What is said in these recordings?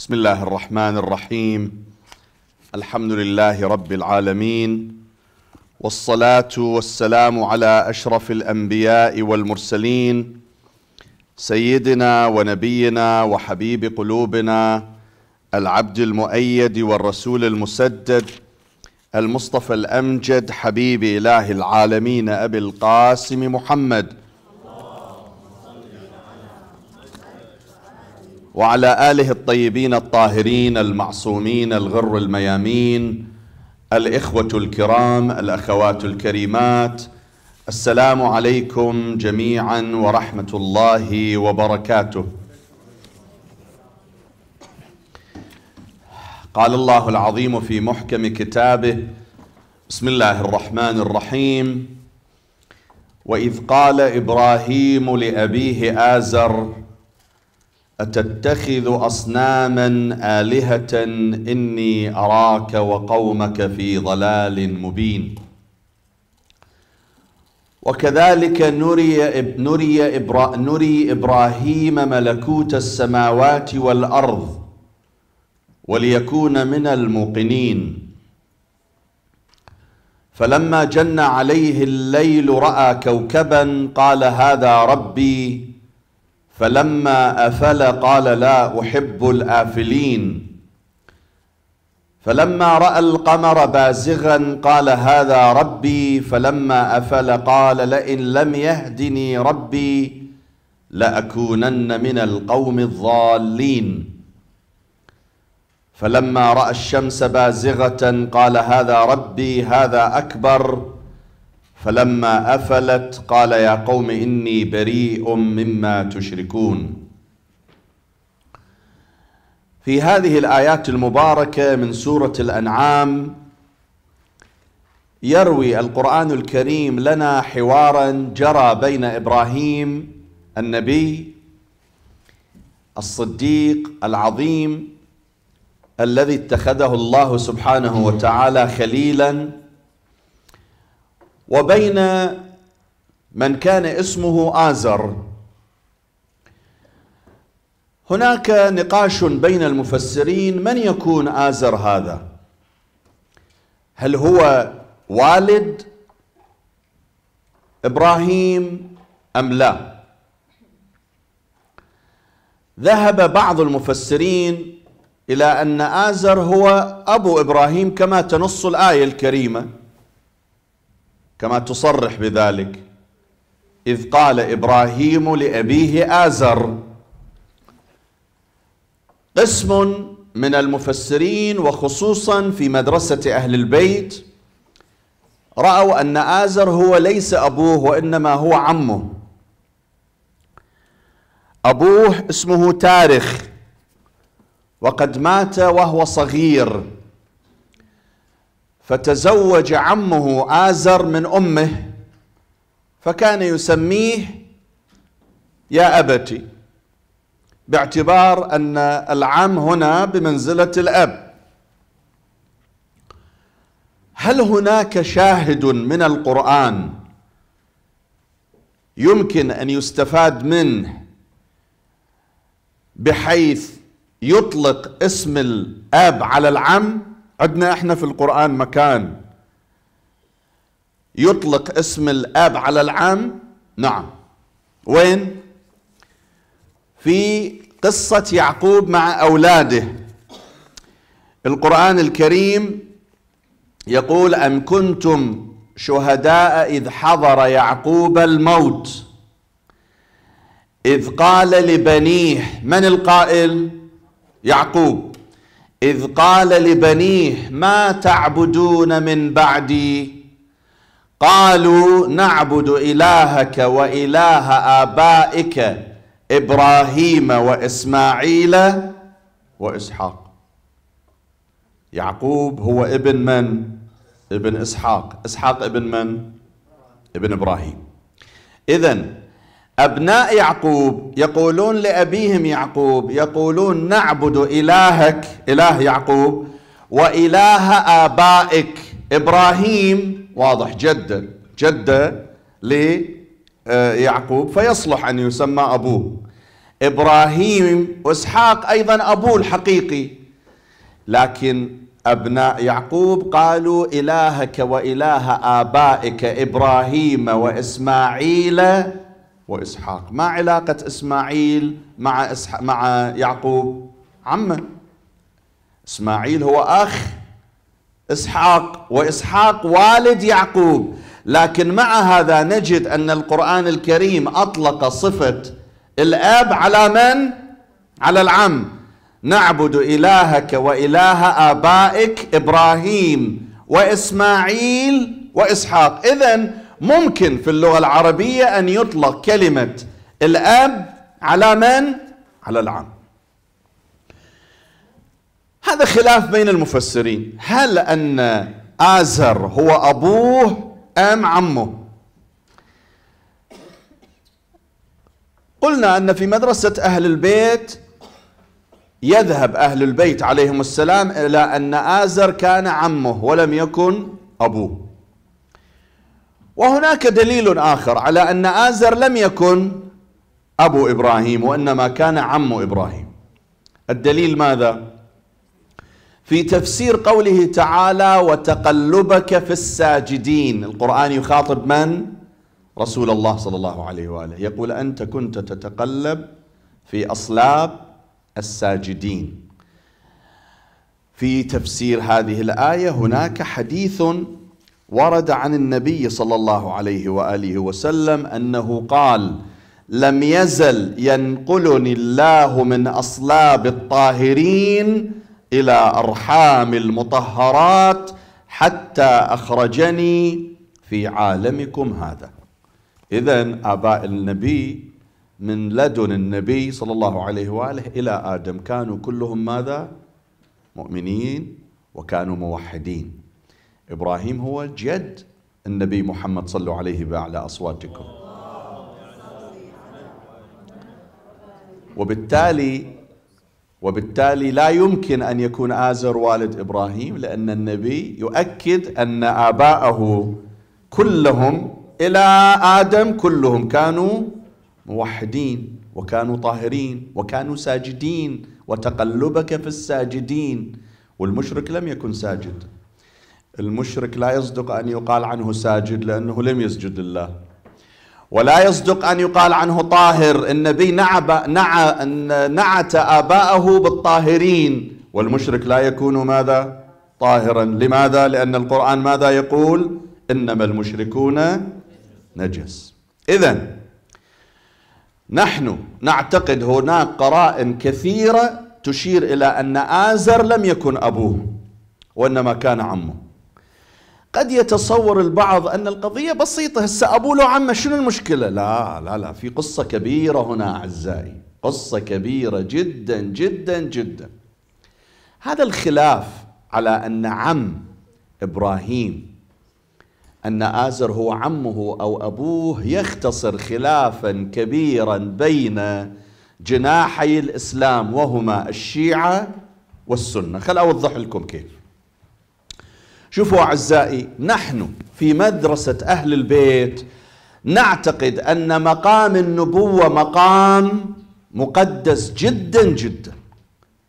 بسم الله الرحمن الرحيم الحمد لله رب العالمين والصلاه والسلام على اشرف الانبياء والمرسلين سيدنا ونبينا وحبيب قلوبنا العبد المؤيد والرسول المسدد المصطفى الامجد حبيب اله العالمين ابي القاسم محمد وعلى آله الطيبين الطاهرين المعصومين الغر الميامين الإخوة الكرام الأخوات الكريمات السلام عليكم جميعا ورحمة الله وبركاته قال الله العظيم في محكم كتابه بسم الله الرحمن الرحيم وإذ قال إبراهيم لأبيه آزر أتتخذ أصناما آلهة إني أراك وقومك في ضلال مبين وكذلك نري نري إبرا نري إبراهيم ملكوت السماوات والأرض وليكون من الموقنين فلما جن عليه الليل رأى كوكبا قال هذا ربي فلما افل قال لا احب الافلين فلما راى القمر بازغا قال هذا ربي فلما افل قال لئن لم يهدني ربي لاكونن من القوم الضالين فلما راى الشمس بازغه قال هذا ربي هذا اكبر فلما افلت قال يا قوم اني بريء مما تشركون في هذه الايات المباركه من سوره الانعام يروي القران الكريم لنا حوارا جرى بين ابراهيم النبي الصديق العظيم الذي اتخذه الله سبحانه وتعالى خليلا وبين من كان اسمه آزر هناك نقاش بين المفسرين من يكون آزر هذا هل هو والد إبراهيم أم لا ذهب بعض المفسرين إلى أن آزر هو أبو إبراهيم كما تنص الآية الكريمة كما تصرح بذلك إذ قال إبراهيم لأبيه آزر قسم من المفسرين وخصوصا في مدرسة أهل البيت رأوا أن آزر هو ليس أبوه وإنما هو عمه أبوه اسمه تارخ وقد مات وهو صغير فتزوج عمه آزر من أمه فكان يسميه يا أبتي باعتبار أن العم هنا بمنزلة الأب هل هناك شاهد من القرآن يمكن أن يستفاد منه بحيث يطلق اسم الأب على العم؟ عندنا احنا في القرآن مكان يطلق اسم الاب على العم نعم وين في قصة يعقوب مع أولاده القرآن الكريم يقول أم كنتم شهداء إذ حضر يعقوب الموت إذ قال لبنيه من القائل يعقوب إذ قال لبنيه ما تعبدون من بعدي قالوا نعبد إلهك وإله آبائك إبراهيم وإسماعيل وإسحاق يعقوب هو ابن من؟ ابن إسحاق إسحاق ابن من؟ ابن إبراهيم إذن أبناء يعقوب يقولون لأبيهم يعقوب يقولون نعبد إلهك إله يعقوب وإله آبائك إبراهيم واضح جدة جدة آه، ليعقوب فيصلح أن يسمى أبوه إبراهيم وإسحاق أيضا أبوه الحقيقي لكن أبناء يعقوب قالوا إلهك وإله آبائك إبراهيم وإسماعيل وإسحاق ما علاقة إسماعيل مع, إسح... مع يعقوب عمه إسماعيل هو أخ إسحاق وإسحاق والد يعقوب لكن مع هذا نجد أن القرآن الكريم أطلق صفة الأب على من؟ على العم نعبد إلهك وإله آبائك إبراهيم وإسماعيل وإسحاق إذا ممكن في اللغة العربية أن يطلق كلمة الأب على من؟ على العم هذا خلاف بين المفسرين هل أن آزر هو أبوه أم عمه قلنا أن في مدرسة أهل البيت يذهب أهل البيت عليهم السلام إلى أن آزر كان عمه ولم يكن أبوه وهناك دليل آخر على أن آزر لم يكن أبو إبراهيم وإنما كان عم إبراهيم الدليل ماذا؟ في تفسير قوله تعالى وتقلبك في الساجدين القرآن يخاطب من؟ رسول الله صلى الله عليه وآله يقول أنت كنت تتقلب في أصلاب الساجدين في تفسير هذه الآية هناك حديث ورد عن النبي صلى الله عليه واله وسلم انه قال لم يزل ينقلني الله من اصلاب الطاهرين الى ارحام المطهرات حتى اخرجني في عالمكم هذا اذا اباء النبي من لدن النبي صلى الله عليه واله الى ادم كانوا كلهم ماذا مؤمنين وكانوا موحدين إبراهيم هو جد النبي محمد صلوا عليه بأعلى أصواتكم وبالتالي وبالتالي لا يمكن أن يكون آزر والد إبراهيم لأن النبي يؤكد أن آباءه كلهم إلى آدم كلهم كانوا موحدين وكانوا طاهرين وكانوا ساجدين وتقلبك في الساجدين والمشرك لم يكن ساجد المشرك لا يصدق أن يقال عنه ساجد لأنه لم يسجد لله ولا يصدق أن يقال عنه طاهر النبي نعب نع نعت آباءه بالطاهرين والمشرك لا يكون ماذا طاهرا لماذا لأن القرآن ماذا يقول إنما المشركون نجس إذا نحن نعتقد هناك قرائن كثيرة تشير إلى أن آزر لم يكن أبوه وإنما كان عمه قد يتصور البعض أن القضية بسيطة هسه أبوه لو عمه شنو المشكلة لا لا لا في قصة كبيرة هنا أعزائي قصة كبيرة جدا جدا جدا هذا الخلاف على أن عم إبراهيم أن آزر هو عمه أو أبوه يختصر خلافا كبيرا بين جناحي الإسلام وهما الشيعة والسنة خل أوضح لكم كيف شوفوا أعزائي نحن في مدرسة أهل البيت نعتقد أن مقام النبوة مقام مقدس جدا جدا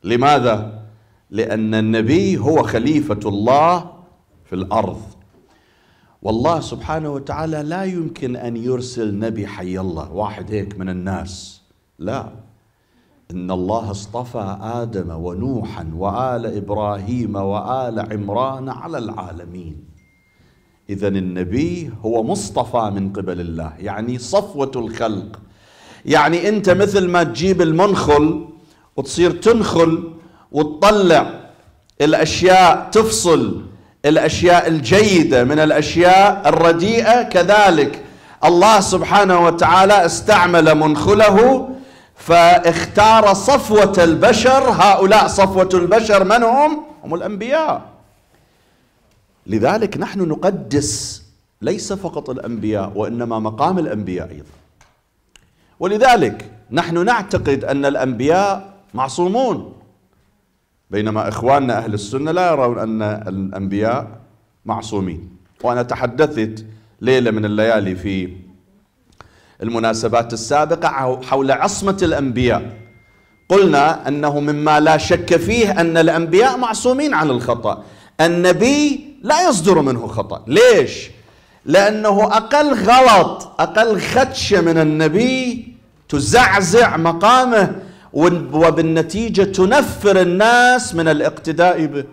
لماذا؟ لأن النبي هو خليفة الله في الأرض والله سبحانه وتعالى لا يمكن أن يرسل نبي حي الله واحد هيك من الناس لا إن الله اصطفى آدم ونوحا وآل إبراهيم وآل عمران على العالمين إذا النبي هو مصطفى من قبل الله يعني صفوة الخلق يعني أنت مثل ما تجيب المنخل وتصير تنخل وتطلع الأشياء تفصل الأشياء الجيدة من الأشياء الرديئة كذلك الله سبحانه وتعالى استعمل منخله فاختار صفوة البشر هؤلاء صفوة البشر من هم؟ هم الأنبياء لذلك نحن نقدس ليس فقط الأنبياء وإنما مقام الأنبياء أيضا ولذلك نحن نعتقد أن الأنبياء معصومون بينما إخواننا أهل السنة لا يرون أن الأنبياء معصومين وأنا تحدثت ليلة من الليالي في المناسبات السابقة حول عصمة الأنبياء قلنا أنه مما لا شك فيه أن الأنبياء معصومين عن الخطأ النبي لا يصدر منه خطأ ليش؟ لأنه أقل غلط أقل خدشة من النبي تزعزع مقامه وبالنتيجة تنفر الناس من الاقتداء به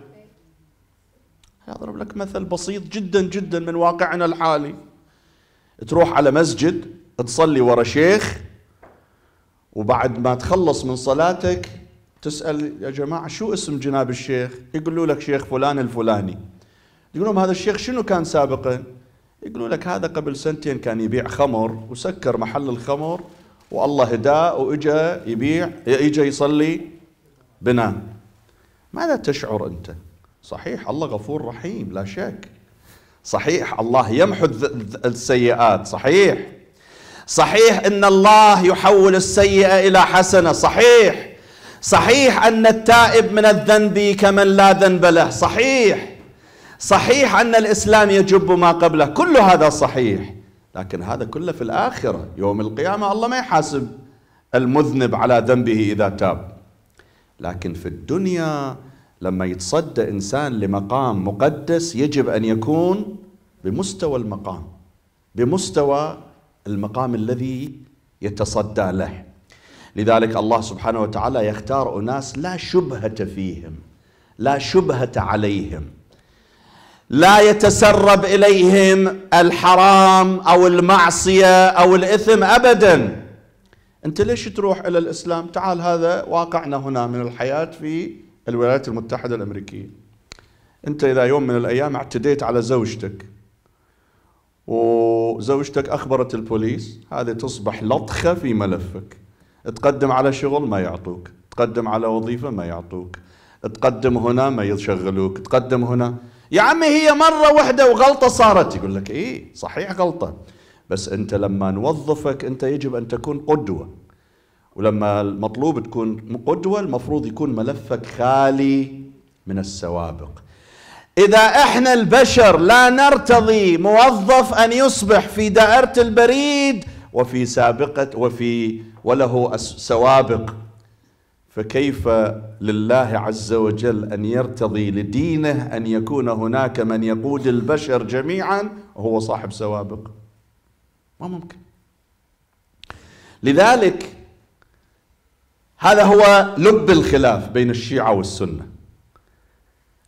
أضرب لك مثل بسيط جدا جدا من واقعنا الحالي تروح على مسجد تصلي ورا شيخ وبعد ما تخلص من صلاتك تسأل يا جماعة شو اسم جناب الشيخ يقولوا لك شيخ فلان الفلاني تقول لهم هذا الشيخ شنو كان سابقا يقولوا لك هذا قبل سنتين كان يبيع خمر وسكر محل الخمر والله هداه واجا يبيع اجى يصلي بنا ماذا تشعر انت صحيح الله غفور رحيم لا شك صحيح الله يمحو السيئات صحيح صحيح ان الله يحول السيئه الى حسنه صحيح صحيح ان التائب من الذنب كمن لا ذنب له صحيح صحيح ان الاسلام يجب ما قبله كل هذا صحيح لكن هذا كله في الاخره يوم القيامه الله ما يحاسب المذنب على ذنبه اذا تاب لكن في الدنيا لما يتصدى انسان لمقام مقدس يجب ان يكون بمستوى المقام بمستوى المقام الذي يتصدى له لذلك الله سبحانه وتعالى يختار أناس لا شبهة فيهم لا شبهة عليهم لا يتسرب إليهم الحرام أو المعصية أو الإثم أبدا أنت ليش تروح إلى الإسلام تعال هذا واقعنا هنا من الحياة في الولايات المتحدة الأمريكية أنت إذا يوم من الأيام اعتديت على زوجتك وزوجتك أخبرت البوليس هذه تصبح لطخة في ملفك تقدم على شغل ما يعطوك تقدم على وظيفة ما يعطوك تقدم هنا ما يشغلوك تقدم هنا يا عمي هي مرة واحدة وغلطة صارت يقول لك إيه صحيح غلطة بس أنت لما نوظفك أنت يجب أن تكون قدوة ولما المطلوب تكون قدوة المفروض يكون ملفك خالي من السوابق إذا إحنا البشر لا نرتضي موظف أن يصبح في دائرة البريد وفي سابقة وفي وله سوابق فكيف لله عز وجل أن يرتضي لدينه أن يكون هناك من يقود البشر جميعا وهو صاحب سوابق ما ممكن لذلك هذا هو لب الخلاف بين الشيعة والسنة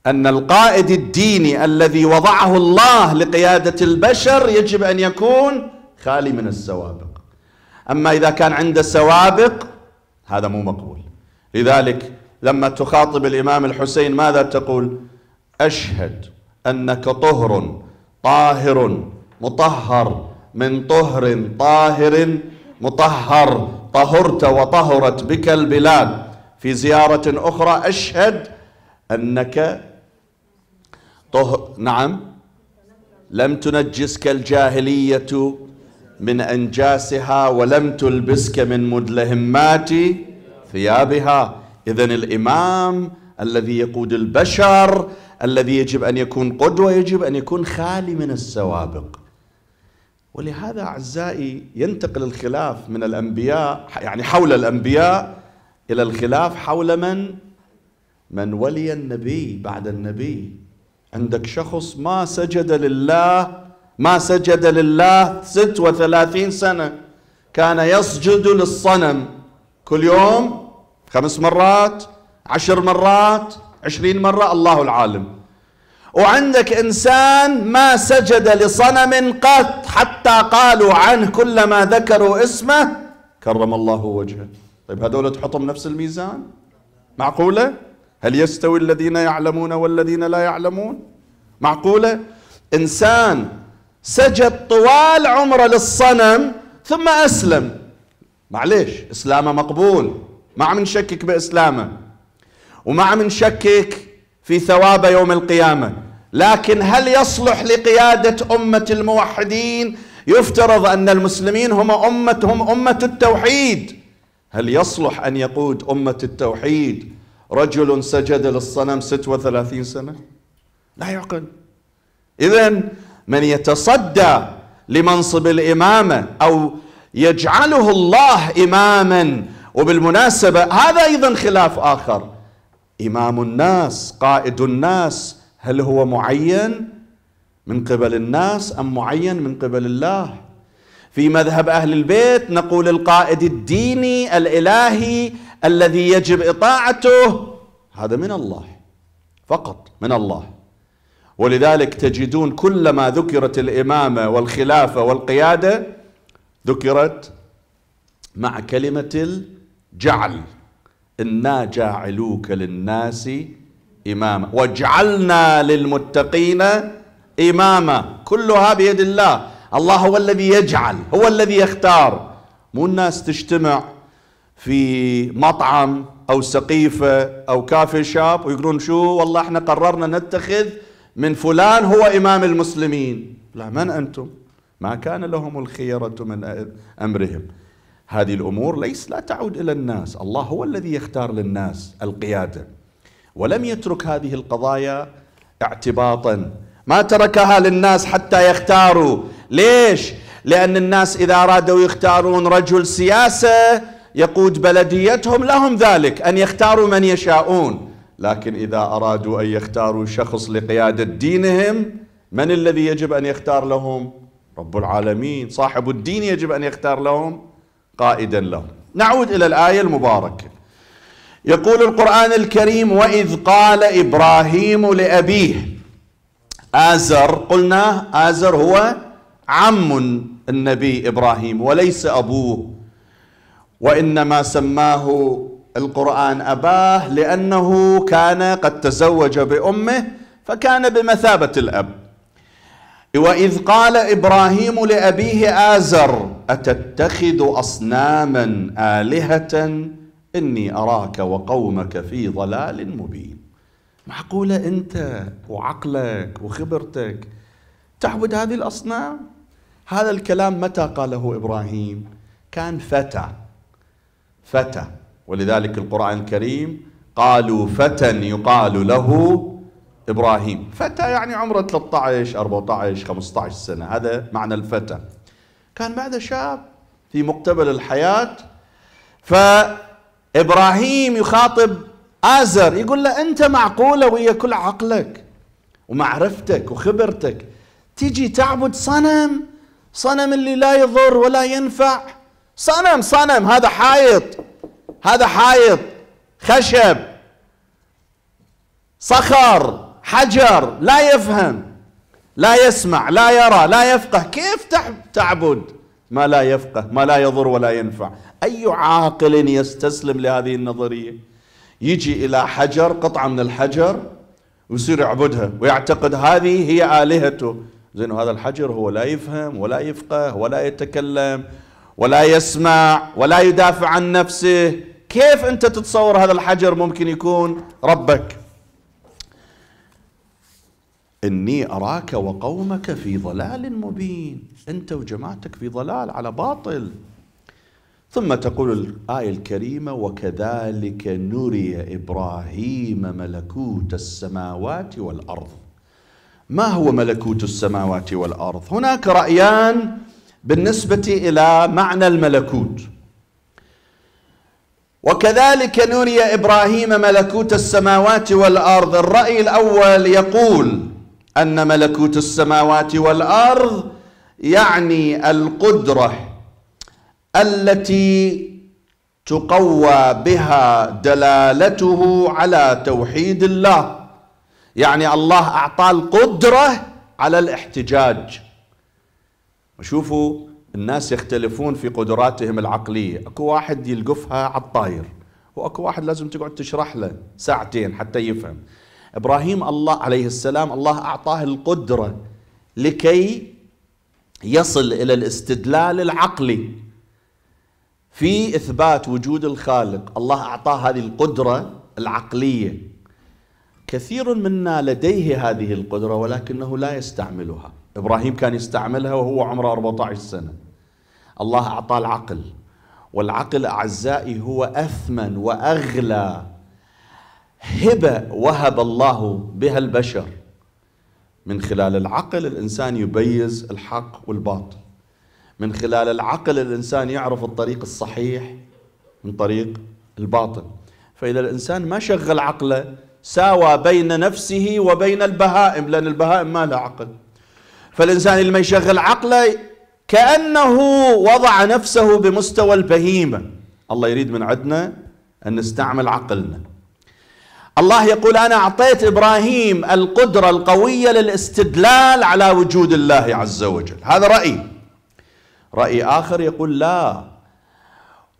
أن القائد الديني الذي وضعه الله لقيادة البشر يجب أن يكون خالي من السوابق أما إذا كان عنده سوابق هذا مو مقبول لذلك لما تخاطب الإمام الحسين ماذا تقول أشهد أنك طهر طاهر مطهر من طهر طاهر مطهر طهرت وطهرت بك البلاد في زيارة أخرى أشهد أنك طه نعم لم تنجسك الجاهلية من أنجاسها ولم تلبسك من مدلهمات ثيابها إذا الإمام الذي يقود البشر الذي يجب أن يكون قدوة يجب أن يكون خالي من السوابق ولهذا أعزائي ينتقل الخلاف من الأنبياء يعني حول الأنبياء إلى الخلاف حول من من ولي النبي بعد النبي عندك شخص ما سجد لله ما سجد لله 36 سنة كان يسجد للصنم كل يوم خمس مرات عشر مرات عشرين مرة الله العالم وعندك إنسان ما سجد لصنم قط حتى قالوا عنه كلما ذكروا اسمه كرم الله وجهه طيب هذول تحطهم نفس الميزان معقولة؟ هل يستوي الذين يعلمون والذين لا يعلمون معقولة إنسان سجد طوال عمره للصنم ثم أسلم معليش إسلامه مقبول ما عم نشكك بإسلامه وما عم نشكك في ثوابه يوم القيامة لكن هل يصلح لقيادة أمة الموحدين يفترض أن المسلمين هم أمة هم أمة التوحيد هل يصلح أن يقود أمة التوحيد رجل سجد للصنم 36 سنة لا يعقل إذا من يتصدى لمنصب الإمامة أو يجعله الله إماما وبالمناسبة هذا أيضا خلاف آخر إمام الناس قائد الناس هل هو معين من قبل الناس أم معين من قبل الله في مذهب أهل البيت نقول القائد الديني الإلهي الذي يجب إطاعته هذا من الله فقط من الله ولذلك تجدون كلما ذكرت الإمامة والخلافة والقيادة ذكرت مع كلمة الجعل إنا جاعلوك للناس إماما واجعلنا للمتقين إماما كلها بيد الله الله هو الذي يجعل هو الذي يختار مو الناس تجتمع في مطعم أو سقيفة أو كافي شاب ويقولون شو والله احنا قررنا نتخذ من فلان هو إمام المسلمين لا من أنتم ما كان لهم الخيرة من أمرهم هذه الأمور ليس لا تعود إلى الناس الله هو الذي يختار للناس القيادة ولم يترك هذه القضايا اعتباطا ما تركها للناس حتى يختاروا ليش لأن الناس إذا أرادوا يختارون رجل سياسة يقود بلديتهم لهم ذلك أن يختاروا من يشاءون لكن إذا أرادوا أن يختاروا شخص لقيادة دينهم من الذي يجب أن يختار لهم رب العالمين صاحب الدين يجب أن يختار لهم قائدا لهم نعود إلى الآية المباركة يقول القرآن الكريم وإذ قال إبراهيم لأبيه آزر قلنا آزر هو عم النبي إبراهيم وليس أبوه وانما سماه القران اباه لانه كان قد تزوج بامه فكان بمثابه الاب واذ قال ابراهيم لابيه ازر اتتخذ اصناما الهه اني اراك وقومك في ضلال مبين معقوله انت وعقلك وخبرتك تعبد هذه الاصنام هذا الكلام متى قاله ابراهيم كان فتى فتى ولذلك القرآن الكريم قالوا فتى يقال له إبراهيم فتى يعني عمره 13 14 15 سنة هذا معنى الفتى كان بعد شاب في مقتبل الحياة فإبراهيم يخاطب آزر يقول له أنت معقولة ويا كل عقلك ومعرفتك وخبرتك تيجي تعبد صنم صنم اللي لا يضر ولا ينفع صنم صنم هذا حائط هذا حائط خشب صخر حجر لا يفهم لا يسمع لا يرى لا يفقه كيف تعبد ما لا يفقه ما لا يضر ولا ينفع أي عاقل يستسلم لهذه النظرية يجي إلى حجر قطعة من الحجر ويصير يعبدها ويعتقد هذه هي آلهته زين هذا الحجر هو لا يفهم ولا يفقه ولا يتكلم ولا يسمع ولا يدافع عن نفسه كيف أنت تتصور هذا الحجر ممكن يكون ربك إني أراك وقومك في ضلال مبين أنت وجماعتك في ضلال على باطل ثم تقول الآية الكريمة وكذلك نري إبراهيم ملكوت السماوات والأرض ما هو ملكوت السماوات والأرض هناك رأيان بالنسبة إلى معنى الملكوت وكذلك نري إبراهيم ملكوت السماوات والأرض الرأي الأول يقول أن ملكوت السماوات والأرض يعني القدرة التي تقوى بها دلالته على توحيد الله يعني الله أعطاه القدرة على الاحتجاج شوفوا الناس يختلفون في قدراتهم العقلية أكو واحد يلقفها على الطاير وأكو واحد لازم تقعد تشرح له ساعتين حتى يفهم إبراهيم الله عليه السلام الله أعطاه القدرة لكي يصل إلى الاستدلال العقلي في إثبات وجود الخالق الله أعطاه هذه القدرة العقلية كثير منا لديه هذه القدرة ولكنه لا يستعملها إبراهيم كان يستعملها وهو عمره 14 سنة الله أعطاه العقل والعقل أعزائي هو أثمن وأغلى هبة وهب الله بها البشر من خلال العقل الإنسان يبيز الحق والباطل من خلال العقل الإنسان يعرف الطريق الصحيح من طريق الباطل فإذا الإنسان ما شغل عقله ساوى بين نفسه وبين البهائم لأن البهائم ما لها عقل فالإنسان اللي ما يشغل عقله كأنه وضع نفسه بمستوى البهيمة الله يريد من عندنا أن نستعمل عقلنا الله يقول أنا أعطيت إبراهيم القدرة القوية للاستدلال على وجود الله عز وجل هذا رأي رأي آخر يقول لا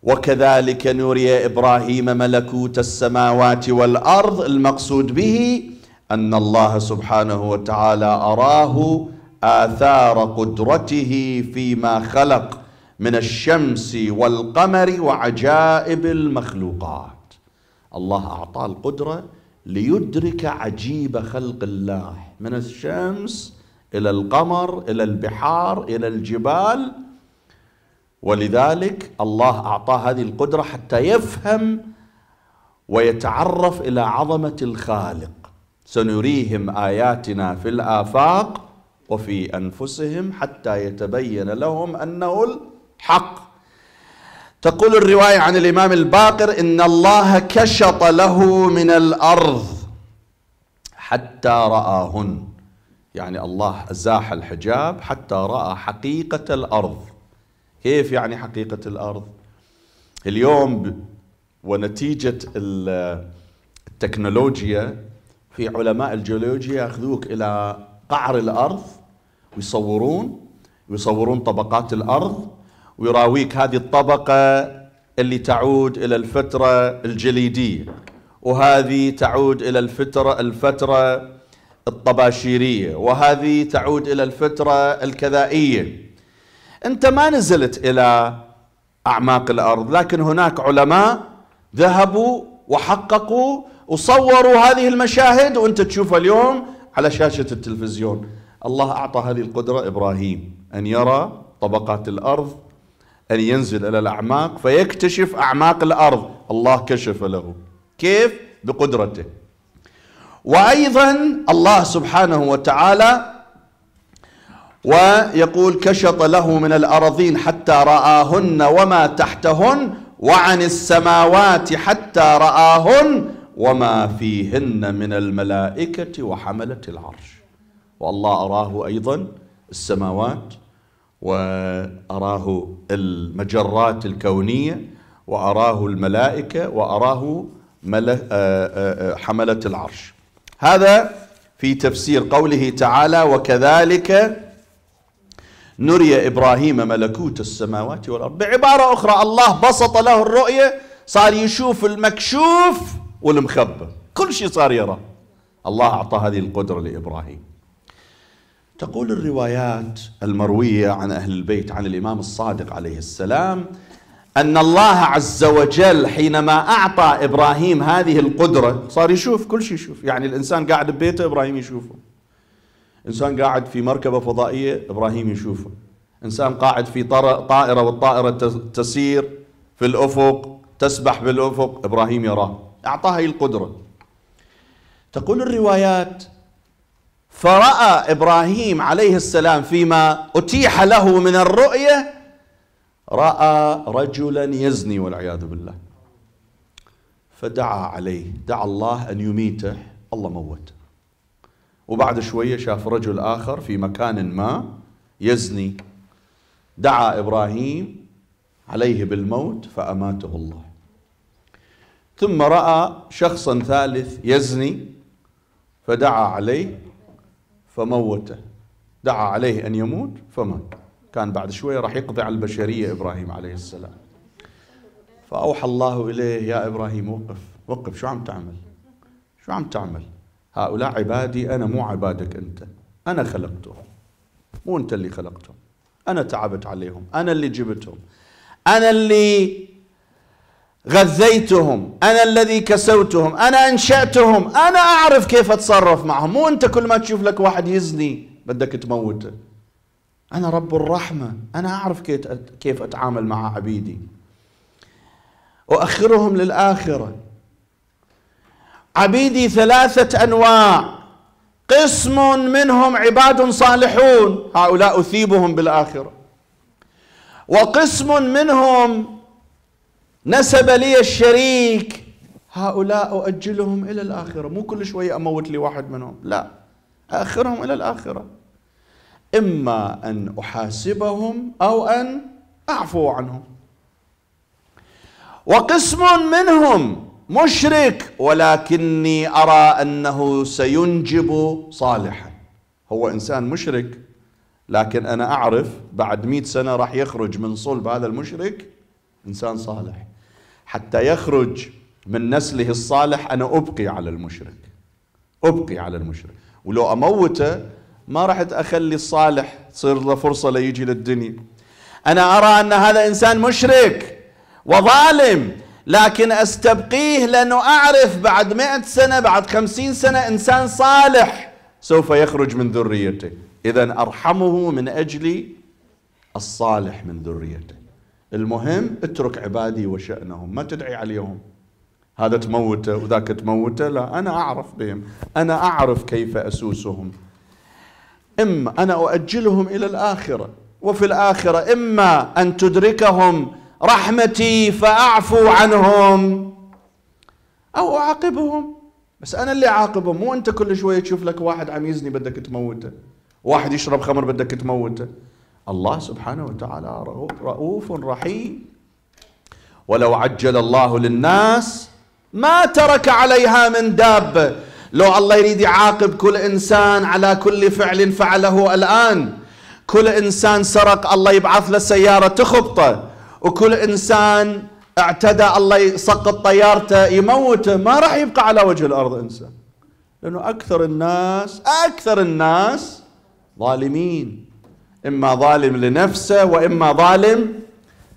وكذلك نري إبراهيم ملكوت السماوات والأرض المقصود به أن الله سبحانه وتعالى أراه آثار قدرته فيما خلق من الشمس والقمر وعجائب المخلوقات الله أعطاه القدرة ليدرك عجيب خلق الله من الشمس إلى القمر إلى البحار إلى الجبال ولذلك الله أعطاه هذه القدرة حتى يفهم ويتعرف إلى عظمة الخالق سنريهم آياتنا في الآفاق وفي أنفسهم حتى يتبين لهم أنه الحق تقول الرواية عن الإمام الباقر إن الله كشط له من الأرض حتى رآهن يعني الله أزاح الحجاب حتى رأى حقيقة الأرض كيف يعني حقيقة الأرض؟ اليوم ونتيجة التكنولوجيا في علماء الجيولوجيا ياخذوك إلى قعر الأرض ويصورون ويصورون طبقات الأرض ويراويك هذه الطبقة اللي تعود إلى الفترة الجليدية وهذه تعود إلى الفترة الفترة الطباشيرية وهذه تعود إلى الفترة الكذائية أنت ما نزلت إلى أعماق الأرض لكن هناك علماء ذهبوا وحققوا وصوروا هذه المشاهد وانت تشوفها اليوم على شاشة التلفزيون الله أعطى هذه القدرة إبراهيم أن يرى طبقات الأرض أن ينزل إلى الأعماق فيكتشف أعماق الأرض الله كشف له كيف؟ بقدرته وأيضا الله سبحانه وتعالى ويقول كشط له من الأرضين حتى رآهن وما تحتهن وعن السماوات حتى رآهن وما فيهن من الملائكة وحملة العرش والله أراه أيضا السماوات وأراه المجرات الكونية وأراه الملائكة وأراه آه، آه، آه، حملة العرش هذا في تفسير قوله تعالى وكذلك نري إبراهيم ملكوت السماوات والأرض بعبارة أخرى الله بسط له الرؤية صار يشوف المكشوف والمخبى كل شيء صار يرى الله أعطى هذه القدرة لإبراهيم تقول الروايات المروية عن أهل البيت عن الإمام الصادق عليه السلام أن الله عز وجل حينما أعطى إبراهيم هذه القدرة صار يشوف كل شيء يشوف يعني الإنسان قاعد ببيته إبراهيم يشوفه إنسان قاعد في مركبة فضائية إبراهيم يشوفه إنسان قاعد في طائرة والطائرة تسير في الأفق تسبح بالأفق إبراهيم يراه أعطاه هذه القدرة تقول الروايات فراى ابراهيم عليه السلام فيما اتيح له من الرؤيه راى رجلا يزني والعياذ بالله فدعا عليه دعا الله ان يميته الله موته وبعد شويه شاف رجل اخر في مكان ما يزني دعا ابراهيم عليه بالموت فاماته الله ثم راى شخصا ثالث يزني فدعا عليه فموته دعا عليه أن يموت فمات كان بعد شوية راح يقضي على البشرية إبراهيم عليه السلام فأوحى الله إليه يا إبراهيم وقف وقف شو عم تعمل شو عم تعمل هؤلاء عبادي أنا مو عبادك أنت أنا خلقتهم مو أنت اللي خلقتهم أنا تعبت عليهم أنا اللي جبتهم أنا اللي غذيتهم أنا الذي كسوتهم أنا أنشأتهم أنا أعرف كيف أتصرف معهم مو أنت كل ما تشوف لك واحد يزني بدك تموته أنا رب الرحمة أنا أعرف كيف أتعامل مع عبيدي وأخرهم للآخرة عبيدي ثلاثة أنواع قسم منهم عباد صالحون هؤلاء أثيبهم بالآخرة وقسم منهم نسب لي الشريك هؤلاء أؤجلهم إلى الآخرة مو كل شوية أموت لي واحد منهم لا أأخرهم إلى الآخرة إما أن أحاسبهم أو أن أعفو عنهم وقسم منهم مشرك ولكني أرى أنه سينجب صالحا هو إنسان مشرك لكن أنا أعرف بعد مئة سنة راح يخرج من صلب هذا المشرك إنسان صالح حتى يخرج من نسله الصالح أنا أبقي على المشرك أبقي على المشرك ولو أموته ما راح أخلي الصالح تصير له فرصة ليجي للدنيا أنا أرى أن هذا إنسان مشرك وظالم لكن أستبقيه لأنه أعرف بعد مئة سنة بعد خمسين سنة إنسان صالح سوف يخرج من ذريته إذا أرحمه من أجل الصالح من ذريته المهم اترك عبادي وشأنهم ما تدعي عليهم هذا تموته وذاك تموته لا أنا أعرف بهم أنا أعرف كيف أسوسهم إما أنا أؤجلهم إلى الآخرة وفي الآخرة إما أن تدركهم رحمتي فأعفو عنهم أو أعاقبهم بس أنا اللي أعاقبهم مو أنت كل شوية تشوف لك واحد عم يزني بدك تموته واحد يشرب خمر بدك تموته الله سبحانه وتعالى رؤوف رحيم ولو عجل الله للناس ما ترك عليها من دابة لو الله يريد يعاقب كل إنسان على كل فعل فعله الآن كل إنسان سرق الله يبعث له سيارة تخبطه وكل إنسان اعتدى الله يسقط طيارته يموته ما راح يبقى على وجه الأرض إنسان لأنه أكثر الناس أكثر الناس ظالمين إما ظالم لنفسه وإما ظالم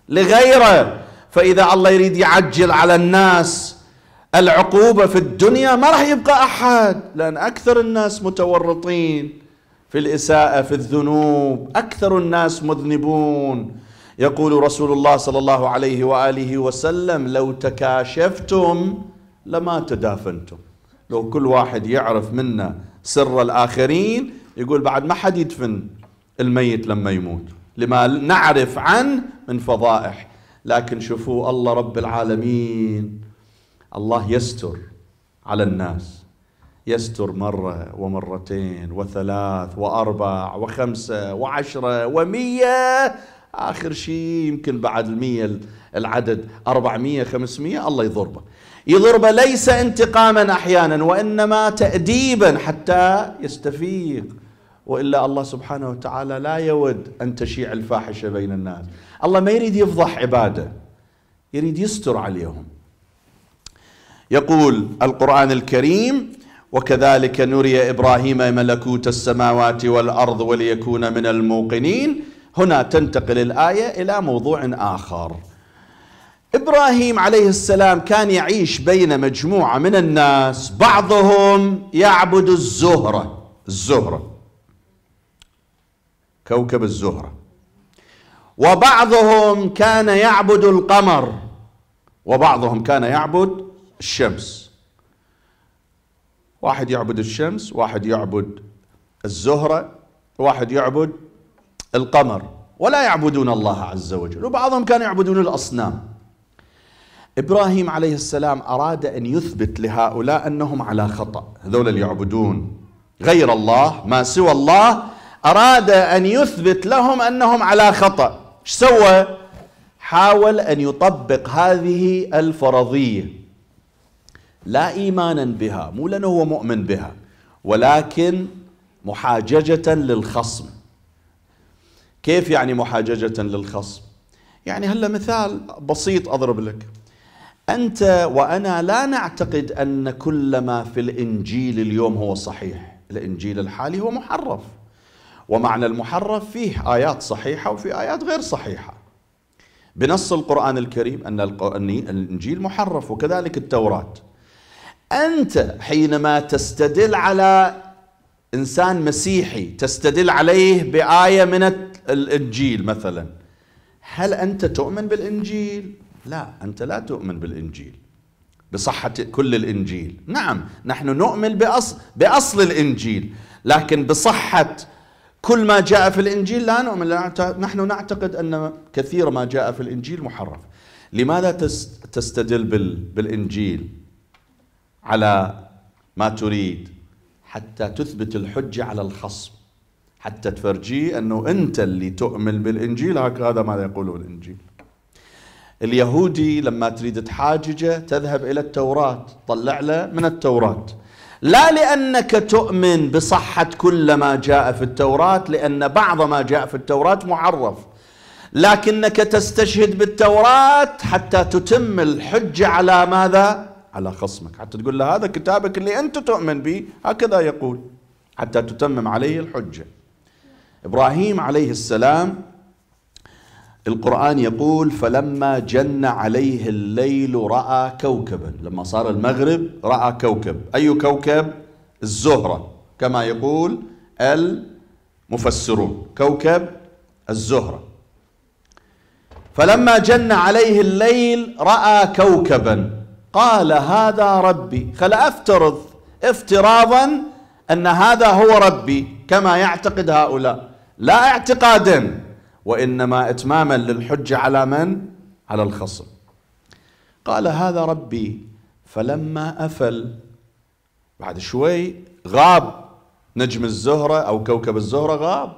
لغيره فإذا الله يريد يعجل على الناس العقوبة في الدنيا ما راح يبقى أحد لأن أكثر الناس متورطين في الإساءة في الذنوب أكثر الناس مذنبون يقول رسول الله صلى الله عليه وآله وسلم لو تكاشفتم لما تدافنتم لو كل واحد يعرف منا سر الآخرين يقول بعد ما حد يدفن الميت لما يموت لما نعرف عنه من فضائح لكن شوفوا الله رب العالمين الله يستر على الناس يستر مرة ومرتين وثلاث وأربع وخمسة وعشرة ومية آخر شيء يمكن بعد المية العدد أربعمية خمسمية الله يضربه يضربه ليس انتقاما أحيانا وإنما تأديبا حتى يستفيق والا الله سبحانه وتعالى لا يود ان تشيع الفاحشه بين الناس، الله ما يريد يفضح عباده يريد يستر عليهم. يقول القران الكريم: وكذلك نري ابراهيم ملكوت السماوات والارض وليكون من الموقنين، هنا تنتقل الايه الى موضوع اخر. ابراهيم عليه السلام كان يعيش بين مجموعه من الناس، بعضهم يعبد الزهره، الزهره كوكب الزهرة وبعضهم كان يعبد القمر وبعضهم كان يعبد الشمس واحد يعبد الشمس واحد يعبد الزهرة واحد يعبد القمر ولا يعبدون الله عز وجل وبعضهم كانوا يعبدون الأصنام إبراهيم عليه السلام أراد أن يثبت لهؤلاء أنهم على خطأ هذول اللي يعبدون غير الله ما سوى الله أراد أن يثبت لهم أنهم على خطأ ايش سوى حاول أن يطبق هذه الفرضية لا إيمانا بها مو لأنه هو مؤمن بها ولكن محاججة للخصم كيف يعني محاججة للخصم يعني هلا مثال بسيط أضرب لك أنت وأنا لا نعتقد أن كل ما في الإنجيل اليوم هو صحيح الإنجيل الحالي هو محرف ومعنى المحرف فيه آيات صحيحة وفي آيات غير صحيحة بنص القرآن الكريم أن الإنجيل محرف وكذلك التوراة أنت حينما تستدل على إنسان مسيحي تستدل عليه بآية من الإنجيل مثلا هل أنت تؤمن بالإنجيل؟ لا أنت لا تؤمن بالإنجيل بصحة كل الإنجيل نعم نحن نؤمن بأصل, بأصل الإنجيل لكن بصحة كل ما جاء في الإنجيل لا نؤمن نحن نعتقد أن كثير ما جاء في الإنجيل محرف لماذا تستدل بالإنجيل على ما تريد حتى تثبت الحجة على الخصم حتى تفرجيه أنه أنت اللي تؤمن بالإنجيل هكذا ما يقوله الإنجيل اليهودي لما تريد تحاججه تذهب إلى التوراة تطلع له من التوراة لا لأنك تؤمن بصحة كل ما جاء في التوراة لأن بعض ما جاء في التوراة معرف لكنك تستشهد بالتوراة حتى تتم الحجة على ماذا؟ على خصمك حتى تقول له هذا كتابك اللي أنت تؤمن به هكذا يقول حتى تتمم عليه الحجة إبراهيم عليه السلام القرآن يقول فلما جن عليه الليل رأى كوكبا لما صار المغرب رأى كوكب أي كوكب؟ الزهرة كما يقول المفسرون كوكب الزهرة فلما جن عليه الليل رأى كوكبا قال هذا ربي خل أفترض افتراضا أن هذا هو ربي كما يعتقد هؤلاء لا اعتقادا وإنما إتماما للحجة على من؟ على الخصم قال هذا ربي فلما أفل بعد شوي غاب نجم الزهرة أو كوكب الزهرة غاب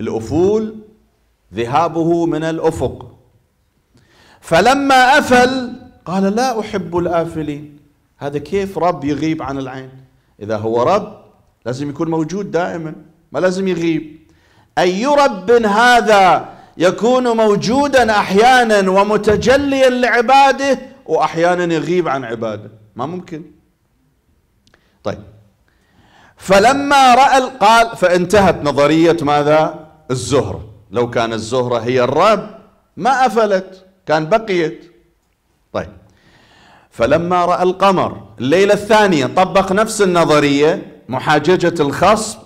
الأفول ذهابه من الأفق فلما أفل قال لا أحب الآفلين هذا كيف رب يغيب عن العين إذا هو رب لازم يكون موجود دائما ما لازم يغيب أي رب هذا يكون موجودا أحيانا ومتجليا لعباده وأحيانا يغيب عن عباده ما ممكن طيب فلما رأى قال فانتهت نظرية ماذا الزهرة لو كان الزهرة هي الرب ما أفلت كان بقيت طيب فلما رأى القمر الليلة الثانية طبق نفس النظرية محاججة الخصب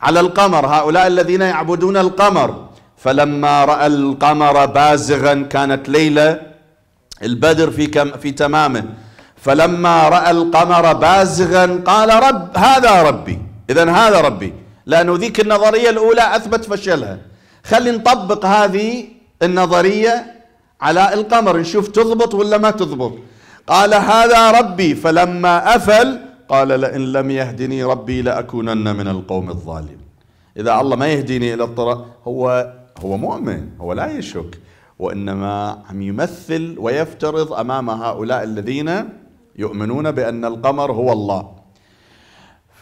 على القمر هؤلاء الذين يعبدون القمر فلما رأى القمر بازغا كانت ليلة البدر في, كم في تمامه فلما رأى القمر بازغا قال رب هذا ربي إذا هذا ربي لأنه ذيك النظرية الأولى أثبت فشلها خلي نطبق هذه النظرية على القمر نشوف تضبط ولا ما تضبط قال هذا ربي فلما أفل قال لئن لم يهدني ربي لأكونن من القوم الظالم إذا الله ما يهديني إلى الطريق هو هو مؤمن هو لا يشك وإنما عم يمثل ويفترض أمام هؤلاء الذين يؤمنون بأن القمر هو الله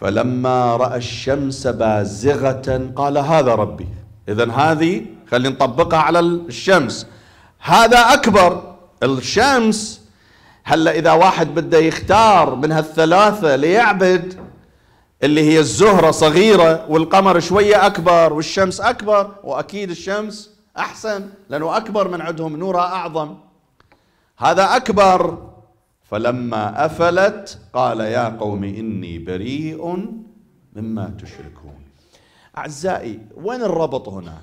فلما رأى الشمس بازغة قال هذا ربي إذا هذه خلينا نطبقها على الشمس هذا أكبر الشمس هلا اذا واحد بده يختار من هالثلاثه ليعبد اللي هي الزهره صغيره والقمر شويه اكبر والشمس اكبر واكيد الشمس احسن لانه اكبر من عندهم نورها اعظم هذا اكبر فلما افلت قال يا قوم اني بريء مما تشركون اعزائي وين الربط هنا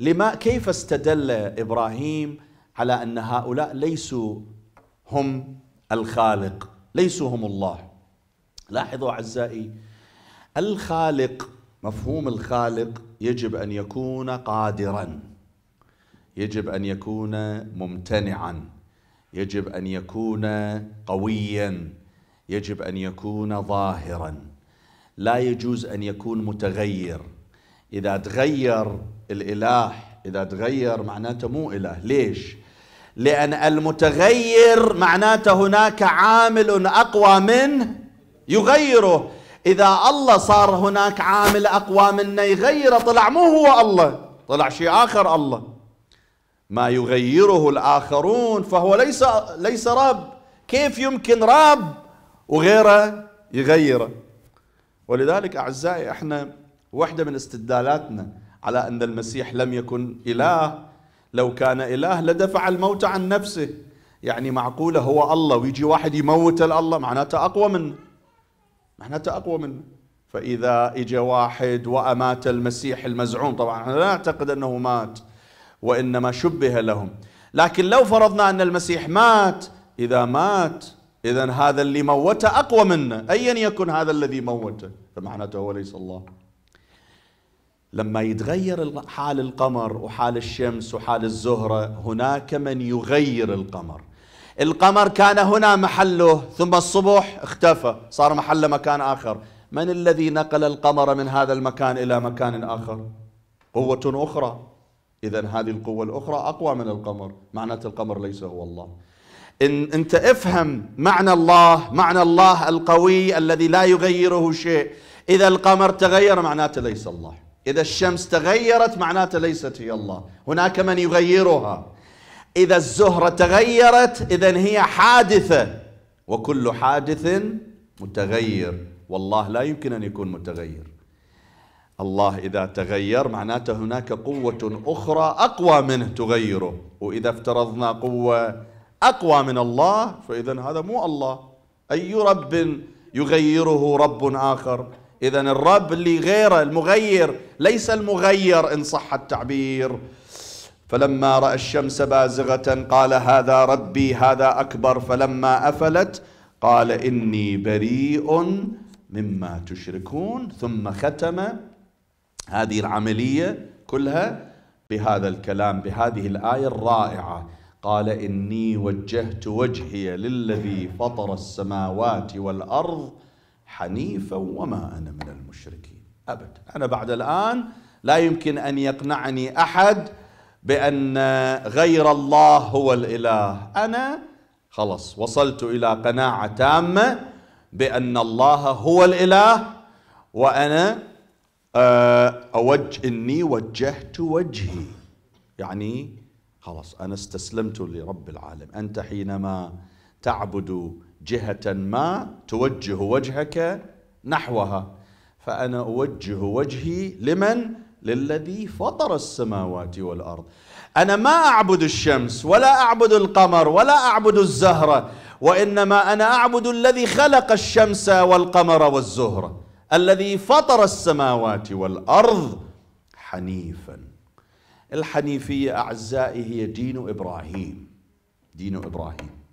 لما كيف استدل ابراهيم على ان هؤلاء ليسوا هم الخالق ليسوا هم الله لاحظوا اعزائي الخالق مفهوم الخالق يجب ان يكون قادرا يجب ان يكون ممتنعا يجب ان يكون قويا يجب ان يكون ظاهرا لا يجوز ان يكون متغير اذا تغير الاله اذا تغير معناته مو اله ليش لأن المتغير معناته هناك عامل أقوى منه يغيره إذا الله صار هناك عامل أقوى منه يغيره طلع مو هو الله طلع شيء آخر الله ما يغيره الآخرون فهو ليس ليس رب كيف يمكن رب وغيره يغيره ولذلك أعزائي احنا واحدة من استدلالاتنا على أن المسيح لم يكن إله لو كان إله لدفع الموت عن نفسه يعني معقولة هو الله ويجي واحد يموت الله معناته أقوى منه معناته أقوى منه فإذا إجى واحد وأمات المسيح المزعوم طبعا احنا لا نعتقد أنه مات وإنما شبه لهم لكن لو فرضنا أن المسيح مات إذا مات إذا هذا اللي موته أقوى منه أيا يكن هذا الذي موته فمعناته هو ليس الله لما يتغير حال القمر وحال الشمس وحال الزهرة هناك من يغير القمر القمر كان هنا محله ثم الصبح اختفى صار محله مكان آخر من الذي نقل القمر من هذا المكان إلى مكان آخر قوة أخرى إذا هذه القوة الأخرى أقوى من القمر معناته القمر ليس هو الله إن أنت افهم معنى الله معنى الله القوي الذي لا يغيره شيء إذا القمر تغير معناته ليس الله إذا الشمس تغيرت معناته ليست هي الله هناك من يغيرها إذا الزهرة تغيرت إذا هي حادثة وكل حادث متغير والله لا يمكن أن يكون متغير الله إذا تغير معناته هناك قوة أخرى أقوى منه تغيره وإذا افترضنا قوة أقوى من الله فإذا هذا مو الله أي رب يغيره رب آخر إذا الرب اللي غيره المغير ليس المغير إن صح التعبير فلما رأى الشمس بازغة قال هذا ربي هذا أكبر فلما أفلت قال إني بريء مما تشركون ثم ختم هذه العملية كلها بهذا الكلام بهذه الآية الرائعة قال إني وجهت وجهي للذي فطر السماوات والأرض حنيفا وما أنا من المشركين أبدا أنا بعد الآن لا يمكن أن يقنعني أحد بأن غير الله هو الإله أنا خلص وصلت إلى قناعة تامة بأن الله هو الإله وأنا آه، أوجه إني وجهت وجهي يعني خلاص أنا استسلمت لرب العالم أنت حينما تعبد جهة ما توجه وجهك نحوها فأنا أوجه وجهي لمن؟ للذي فطر السماوات والأرض أنا ما أعبد الشمس ولا أعبد القمر ولا أعبد الزهرة وإنما أنا أعبد الذي خلق الشمس والقمر والزهرة الذي فطر السماوات والأرض حنيفا الحنيفية أعزائي هي دين إبراهيم دين إبراهيم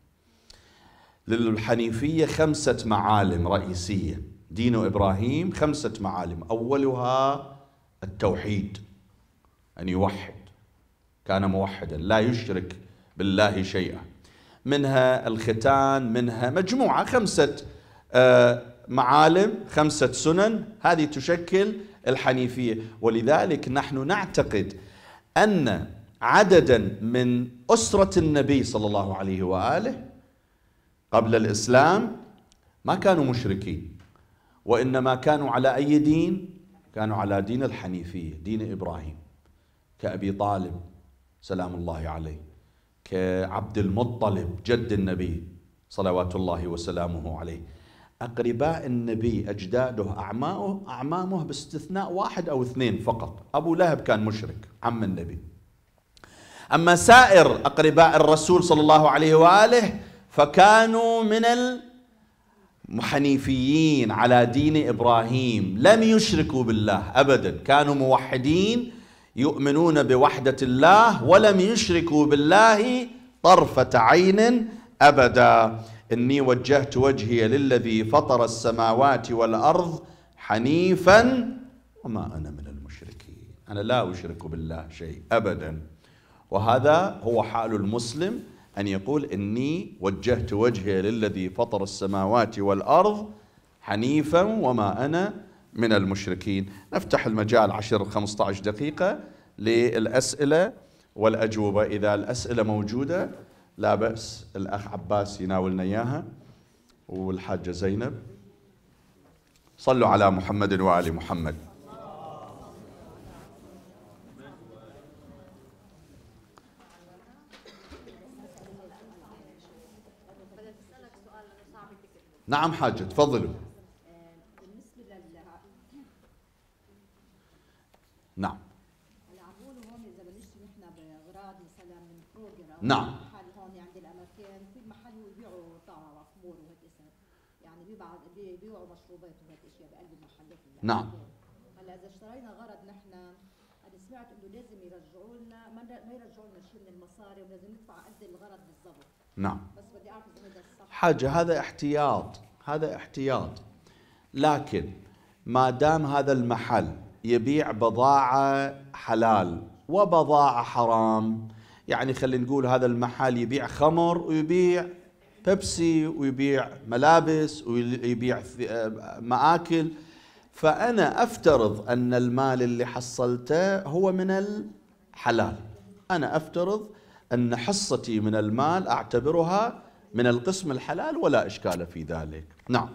للحنيفية خمسة معالم رئيسية دين إبراهيم خمسة معالم أولها التوحيد أن يوحد كان موحدا لا يشرك بالله شيئا منها الختان منها مجموعة خمسة آه، معالم خمسة سنن هذه تشكل الحنيفية ولذلك نحن نعتقد أن عددا من أسرة النبي صلى الله عليه وآله قبل الإسلام ما كانوا مشركين وإنما كانوا على أي دين كانوا على دين الحنيفية دين إبراهيم كأبي طالب سلام الله عليه كعبد المطلب جد النبي صلوات الله وسلامه عليه أقرباء النبي أجداده أعمامه أعمامه باستثناء واحد أو اثنين فقط أبو لهب كان مشرك عم النبي أما سائر أقرباء الرسول صلى الله عليه وآله فكانوا من المحنيفيين على دين إبراهيم لم يشركوا بالله أبدا كانوا موحدين يؤمنون بوحدة الله ولم يشركوا بالله طرفة عين أبدا إني وجهت وجهي للذي فطر السماوات والأرض حنيفا وما أنا من المشركين أنا لا أشرك بالله شيء أبدا وهذا هو حال المسلم أن يقول إني وجهت وجهي للذي فطر السماوات والأرض حنيفا وما أنا من المشركين نفتح المجال 10 15 دقيقة للأسئلة والأجوبة إذا الأسئلة موجودة لا بأس الأخ عباس يناولنا إياها والحاجة زينب صلوا على محمد وآل محمد نعم حاجة تفضلوا نعم نعم محل هون عند الامريكان في محل بيبيعوا يبيعوا طعم وخمور وهيك اسم يعني بيبعوا بيبيعوا مشروبات وهيك اشياء بقلب المحلات نعم هلا اذا اشترينا غرض نحن انا سمعت انه لازم يرجعوا لنا ما يرجعوا لنا شيء من المصاري ولازم ندفع قد الغرض بالضبط نعم بس بدي اعرف اذا هذا الصح حاجه هذا احتياط هذا احتياط لكن ما دام هذا المحل يبيع بضاعة حلال وبضاعة حرام يعني خلينا نقول هذا المحل يبيع خمر ويبيع بيبسي ويبيع ملابس ويبيع مآكل فأنا أفترض أن المال اللي حصلته هو من الحلال أنا أفترض أن حصتي من المال أعتبرها من القسم الحلال ولا إشكال في ذلك نعم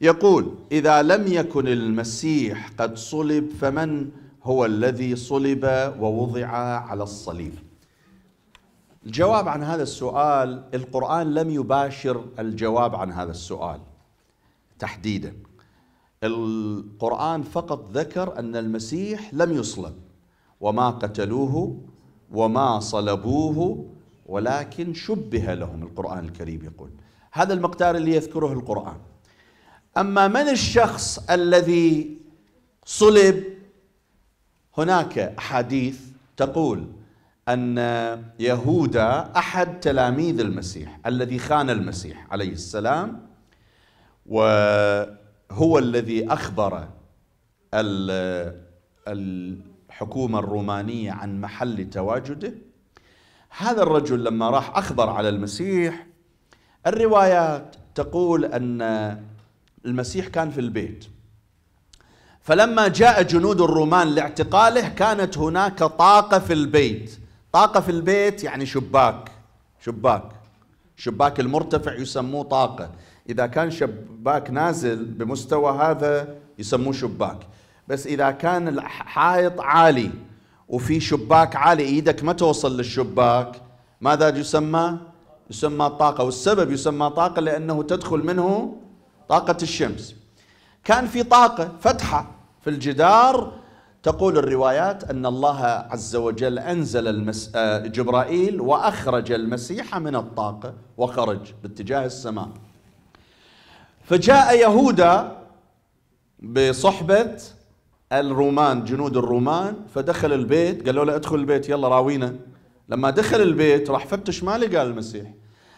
يقول إذا لم يكن المسيح قد صلب فمن هو الذي صلب ووضع على الصليب الجواب عن هذا السؤال القرآن لم يباشر الجواب عن هذا السؤال تحديدا القرآن فقط ذكر أن المسيح لم يصلب وما قتلوه وما صلبوه ولكن شبه لهم القرآن الكريم يقول هذا المقدار اللي يذكره القرآن أما من الشخص الذي صلب هناك أحاديث تقول أن يهودا أحد تلاميذ المسيح الذي خان المسيح عليه السلام وهو الذي أخبر الحكومة الرومانية عن محل تواجده هذا الرجل لما راح أخضر على المسيح الروايات تقول أن المسيح كان في البيت فلما جاء جنود الرومان لاعتقاله كانت هناك طاقة في البيت طاقة في البيت يعني شباك شباك شباك المرتفع يسموه طاقة إذا كان شباك نازل بمستوى هذا يسموه شباك بس إذا كان الحائط عالي وفي شباك عالي ايدك ما توصل للشباك ماذا يسمى؟ يسمى طاقة والسبب يسمى طاقة لأنه تدخل منه طاقة الشمس كان في طاقة فتحة في الجدار تقول الروايات أن الله عز وجل أنزل المس... آه، جبرائيل وأخرج المسيح من الطاقة وخرج باتجاه السماء فجاء يهودا بصحبة الرومان جنود الرومان فدخل البيت قالوا له ادخل البيت يلا راوينا لما دخل البيت راح فتش ما لقى المسيح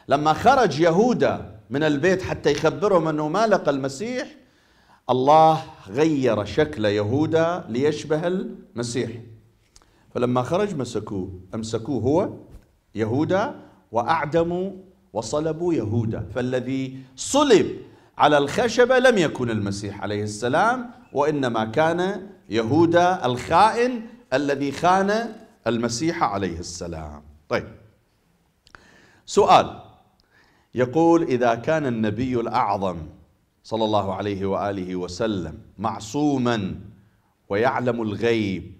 لما خرج يهودا من البيت حتى يخبرهم انه ما لقى المسيح الله غير شكل يهودا ليشبه المسيح فلما خرج مسكوه امسكوه هو يهودا واعدموا وصلبوا يهودا فالذي صلب على الخشبة لم يكن المسيح عليه السلام وإنما كان يهودا الخائن الذي خان المسيح عليه السلام طيب سؤال يقول إذا كان النبي الأعظم صلى الله عليه وآله وسلم معصوما ويعلم الغيب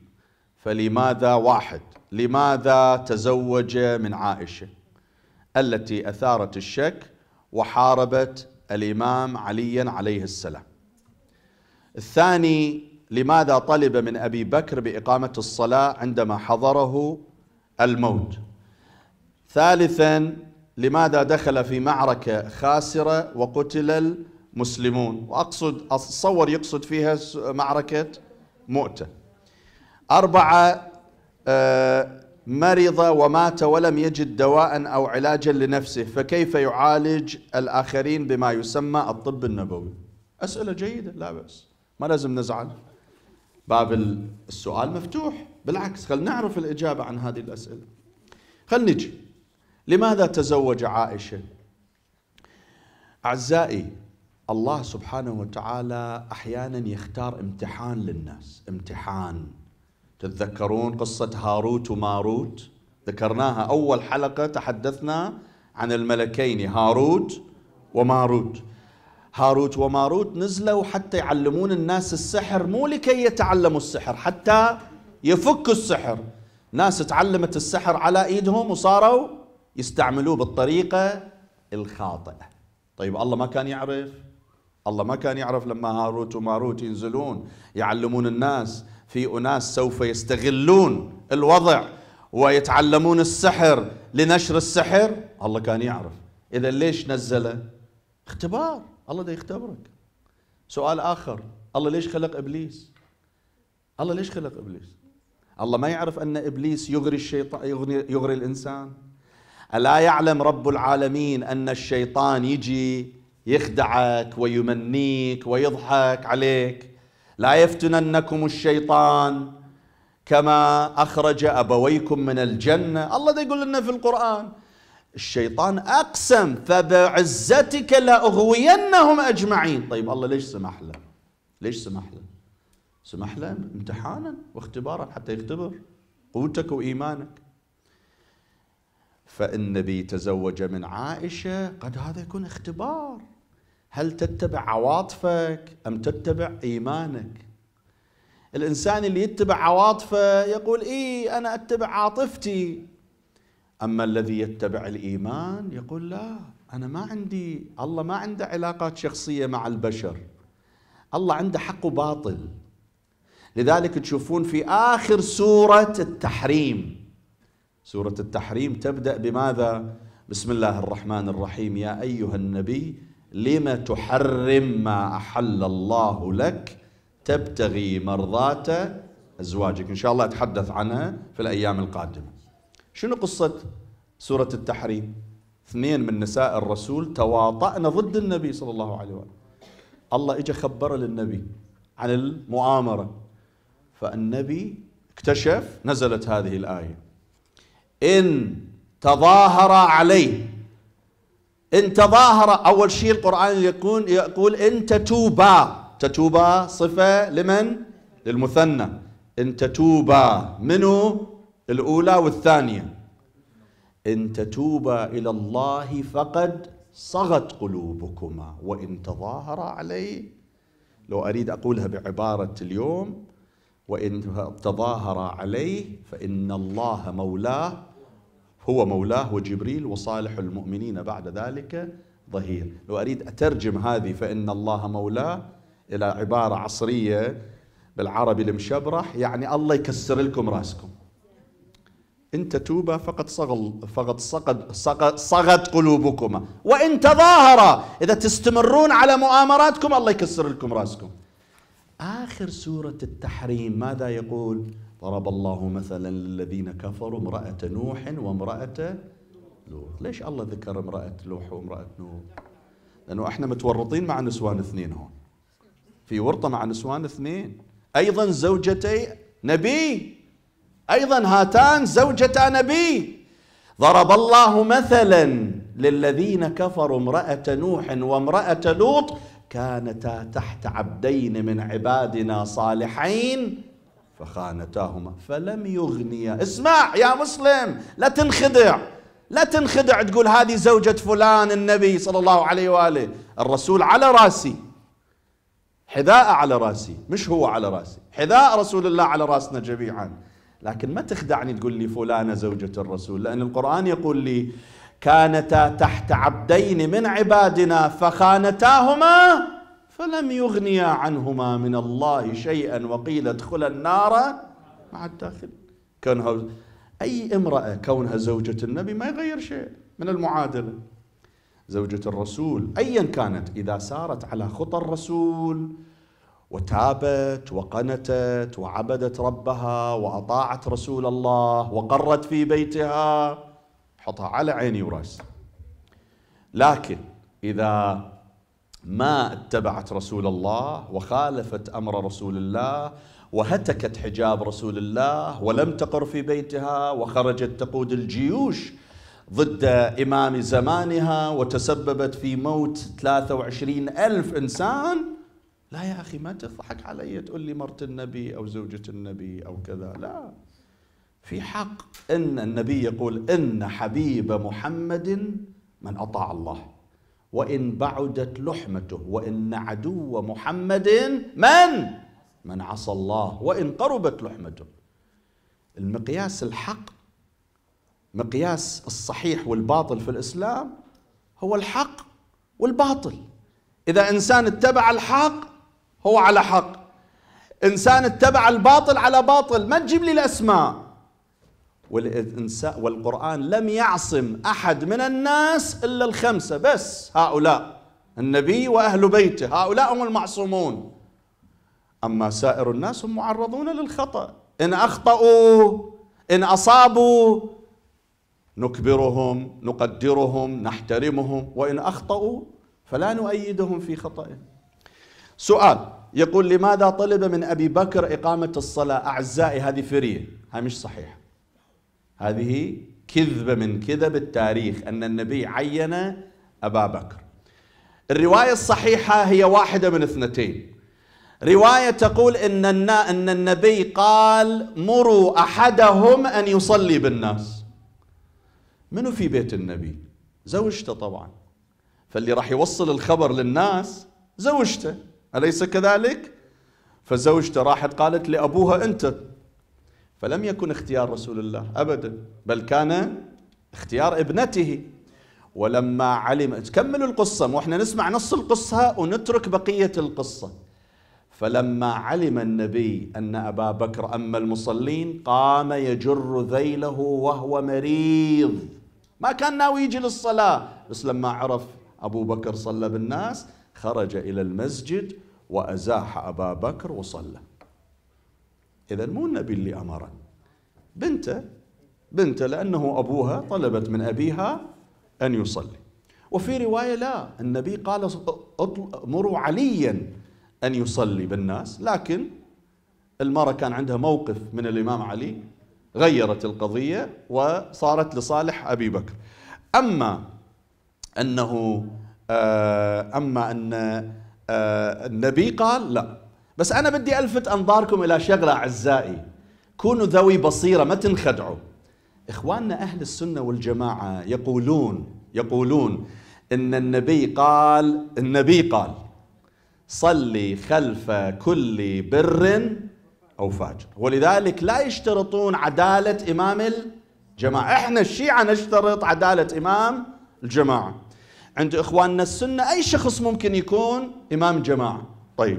فلماذا واحد لماذا تزوج من عائشة التي أثارت الشك وحاربت الإمام عليا عليه السلام الثاني لماذا طلب من أبي بكر بإقامة الصلاة عندما حضره الموت ثالثا لماذا دخل في معركة خاسرة وقتل المسلمون وأقصد أتصور يقصد فيها معركة مؤتة أربعة آه، مرض ومات ولم يجد دواء أو علاجا لنفسه فكيف يعالج الآخرين بما يسمى الطب النبوي أسئلة جيدة لا بأس ما لازم نزعل باب السؤال مفتوح بالعكس خلينا نعرف الإجابة عن هذه الأسئلة خلينا نجي لماذا تزوج عائشة أعزائي الله سبحانه وتعالى أحيانا يختار امتحان للناس امتحان تتذكرون قصة هاروت وماروت ذكرناها أول حلقة تحدثنا عن الملكين هاروت وماروت هاروت وماروت نزلوا حتى يعلمون الناس السحر مو لكي يتعلموا السحر حتى يفكوا السحر ناس تعلمت السحر على ايدهم وصاروا يستعملوه بالطريقه الخاطئه طيب الله ما كان يعرف الله ما كان يعرف لما هاروت وماروت ينزلون يعلمون الناس في أناس سوف يستغلون الوضع ويتعلمون السحر لنشر السحر الله كان يعرف إذا ليش نزله اختبار الله ده يختبرك سؤال آخر الله ليش خلق إبليس الله ليش خلق إبليس الله ما يعرف أن إبليس يغري الشيطان يغري, يغري الإنسان ألا يعلم رب العالمين أن الشيطان يجي يخدعك ويمنيك ويضحك عليك لا يفتننكم الشيطان كما أخرج أبويكم من الجنة الله يقول لنا في القرآن الشيطان أقسم فبعزتك لأغوينهم أجمعين طيب الله ليش سمح له ليش سمح له سمح له امتحانا واختبارا حتى يختبر قوتك وإيمانك فالنبي تزوج من عائشة قد هذا يكون اختبار هل تتبع عواطفك أم تتبع إيمانك الإنسان اللي يتبع عواطفه يقول إيه أنا أتبع عاطفتي أما الذي يتبع الإيمان يقول لا أنا ما عندي الله ما عنده علاقات شخصية مع البشر الله عنده حق وباطل لذلك تشوفون في آخر سورة التحريم سورة التحريم تبدأ بماذا؟ بسم الله الرحمن الرحيم يا أيها النبي لم تحرم ما أحل الله لك تبتغي مرضات أزواجك إن شاء الله أتحدث عنها في الأيام القادمة شنو قصة سورة التحريم اثنين من نساء الرسول تواطأن ضد النبي صلى الله عليه وآله الله إجا خبر للنبي عن المؤامرة فالنبي اكتشف نزلت هذه الآية إن تظاهر عليه ان تظاهر اول شيء القران يكون يقول ان تتوبا تتوبا صفه لمن للمثنى ان تتوبا منو الاولى والثانيه ان تتوبا الى الله فقد صغت قلوبكما وان تظاهرا عليه لو اريد اقولها بعباره اليوم وان تظاهرا عليه فان الله مولاه هو مولاه وجبريل وصالح المؤمنين بعد ذلك ظهير لو أريد أترجم هذه فإن الله مولاه إلى عبارة عصرية بالعربي المشبرح يعني الله يكسر لكم راسكم انت توبة فقد صغل فقد صقد صغت, صغت قلوبكما وان تظاهرا اذا تستمرون على مؤامراتكم الله يكسر لكم راسكم اخر سورة التحريم ماذا يقول ضرب الله مثلا للذين كفروا امرأة نوح وامرأة لوط ليش الله ذكر امرأة لوح وامرأة نوح لأنه احنا متورطين مع نسوان اثنين هون في ورطة مع نسوان اثنين أيضا زوجتي نبي أيضا هاتان زوجتا نبي ضرب الله مثلا للذين كفروا امرأة نوح وامرأة لوط كانتا تحت عبدين من عبادنا صالحين فخانتاهما فلم يغنيا اسمع يا مسلم لا تنخدع لا تنخدع تقول هذه زوجة فلان النبي صلى الله عليه وآله الرسول على راسي حذاء على راسي مش هو على راسي حذاء رسول الله على راسنا جميعا لكن ما تخدعني تقول لي فلانة زوجة الرسول لأن القرآن يقول لي كانتا تحت عبدين من عبادنا فخانتاهما فلم يغنيا عنهما من الله شيئا وقيل ادخلا النار مع الداخل كونها أي امرأة كونها زوجة النبي ما يغير شيء من المعادلة زوجة الرسول أيا كانت إذا سارت على خطى الرسول وتابت وقنتت وعبدت ربها وأطاعت رسول الله وقرت في بيتها حطها على عيني وراسي لكن إذا ما اتبعت رسول الله وخالفت امر رسول الله وهتكت حجاب رسول الله ولم تقر في بيتها وخرجت تقود الجيوش ضد إمام زمانها وتسببت في موت 23 ألف إنسان لا يا أخي ما تضحك علي تقول لي مرت النبي أو زوجة النبي أو كذا لا في حق إن النبي يقول إن حبيب محمد من أطاع الله وإن بعدت لحمته وإن عدو محمد من؟ من عصى الله وإن قربت لحمته المقياس الحق مقياس الصحيح والباطل في الإسلام هو الحق والباطل إذا إنسان اتبع الحق هو على حق إنسان اتبع الباطل على باطل ما تجيب لي الأسماء والإنسان والقرآن لم يعصم أحد من الناس إلا الخمسة بس هؤلاء النبي وأهل بيته هؤلاء هم المعصومون أما سائر الناس هم معرضون للخطأ إن أخطأوا إن أصابوا نكبرهم نقدرهم نحترمهم وإن أخطأوا فلا نؤيدهم في خطأهم سؤال يقول لماذا طلب من أبي بكر إقامة الصلاة أعزائي هذه فرية هاي مش صحيح هذه كذبة من كذب التاريخ أن النبي عين أبا بكر الرواية الصحيحة هي واحدة من اثنتين رواية تقول إن, أن النبي قال مروا أحدهم أن يصلي بالناس منو في بيت النبي زوجته طبعا فاللي راح يوصل الخبر للناس زوجته أليس كذلك فزوجته راحت قالت لأبوها أنت فلم يكن اختيار رسول الله أبدا بل كان اختيار ابنته ولما علم تكملوا القصة مو احنا نسمع نص القصة ونترك بقية القصة فلما علم النبي أن أبا بكر أما المصلين قام يجر ذيله وهو مريض ما كان ناوي يجي للصلاة بس لما عرف أبو بكر صلى بالناس خرج إلى المسجد وأزاح أبا بكر وصلى إذا مو النبي اللي أمره بنته بنته لأنه أبوها طلبت من أبيها أن يصلي وفي رواية لا النبي قال مروا عليا أن يصلي بالناس لكن المرأة كان عندها موقف من الإمام علي غيرت القضية وصارت لصالح أبي بكر أما أنه آه، أما أن آه، النبي قال لا بس أنا بدي ألفت أنظاركم إلى شغلة أعزائي كونوا ذوي بصيرة ما تنخدعوا إخواننا أهل السنة والجماعة يقولون يقولون إن النبي قال النبي قال صلي خلف كل بر أو فاجر ولذلك لا يشترطون عدالة إمام الجماعة إحنا الشيعة نشترط عدالة إمام الجماعة عند إخواننا السنة أي شخص ممكن يكون إمام جماعة طيب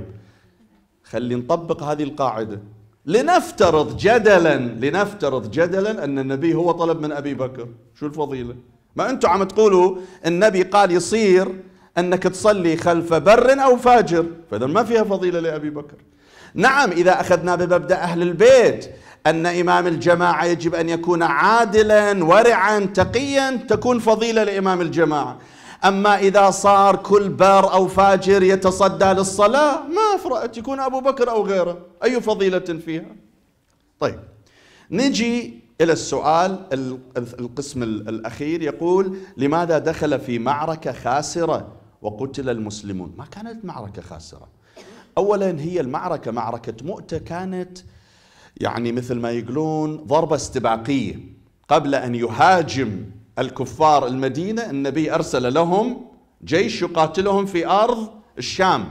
خلي نطبق هذه القاعدة لنفترض جدلا لنفترض جدلا أن النبي هو طلب من أبي بكر شو الفضيلة ما أنتم عم تقولوا النبي قال يصير أنك تصلي خلف بر أو فاجر فإذا ما فيها فضيلة لأبي بكر نعم إذا أخذنا بمبدأ أهل البيت أن إمام الجماعة يجب أن يكون عادلا ورعا تقيا تكون فضيلة لإمام الجماعة أما إذا صار كل بار أو فاجر يتصدى للصلاة ما أفرأت يكون أبو بكر أو غيره أي فضيلة فيها طيب نجي إلى السؤال القسم الأخير يقول لماذا دخل في معركة خاسرة وقتل المسلمون ما كانت معركة خاسرة أولا هي المعركة معركة مؤتة كانت يعني مثل ما يقولون ضربة استباقية قبل أن يهاجم الكفار المدينة النبي أرسل لهم جيش يقاتلهم في أرض الشام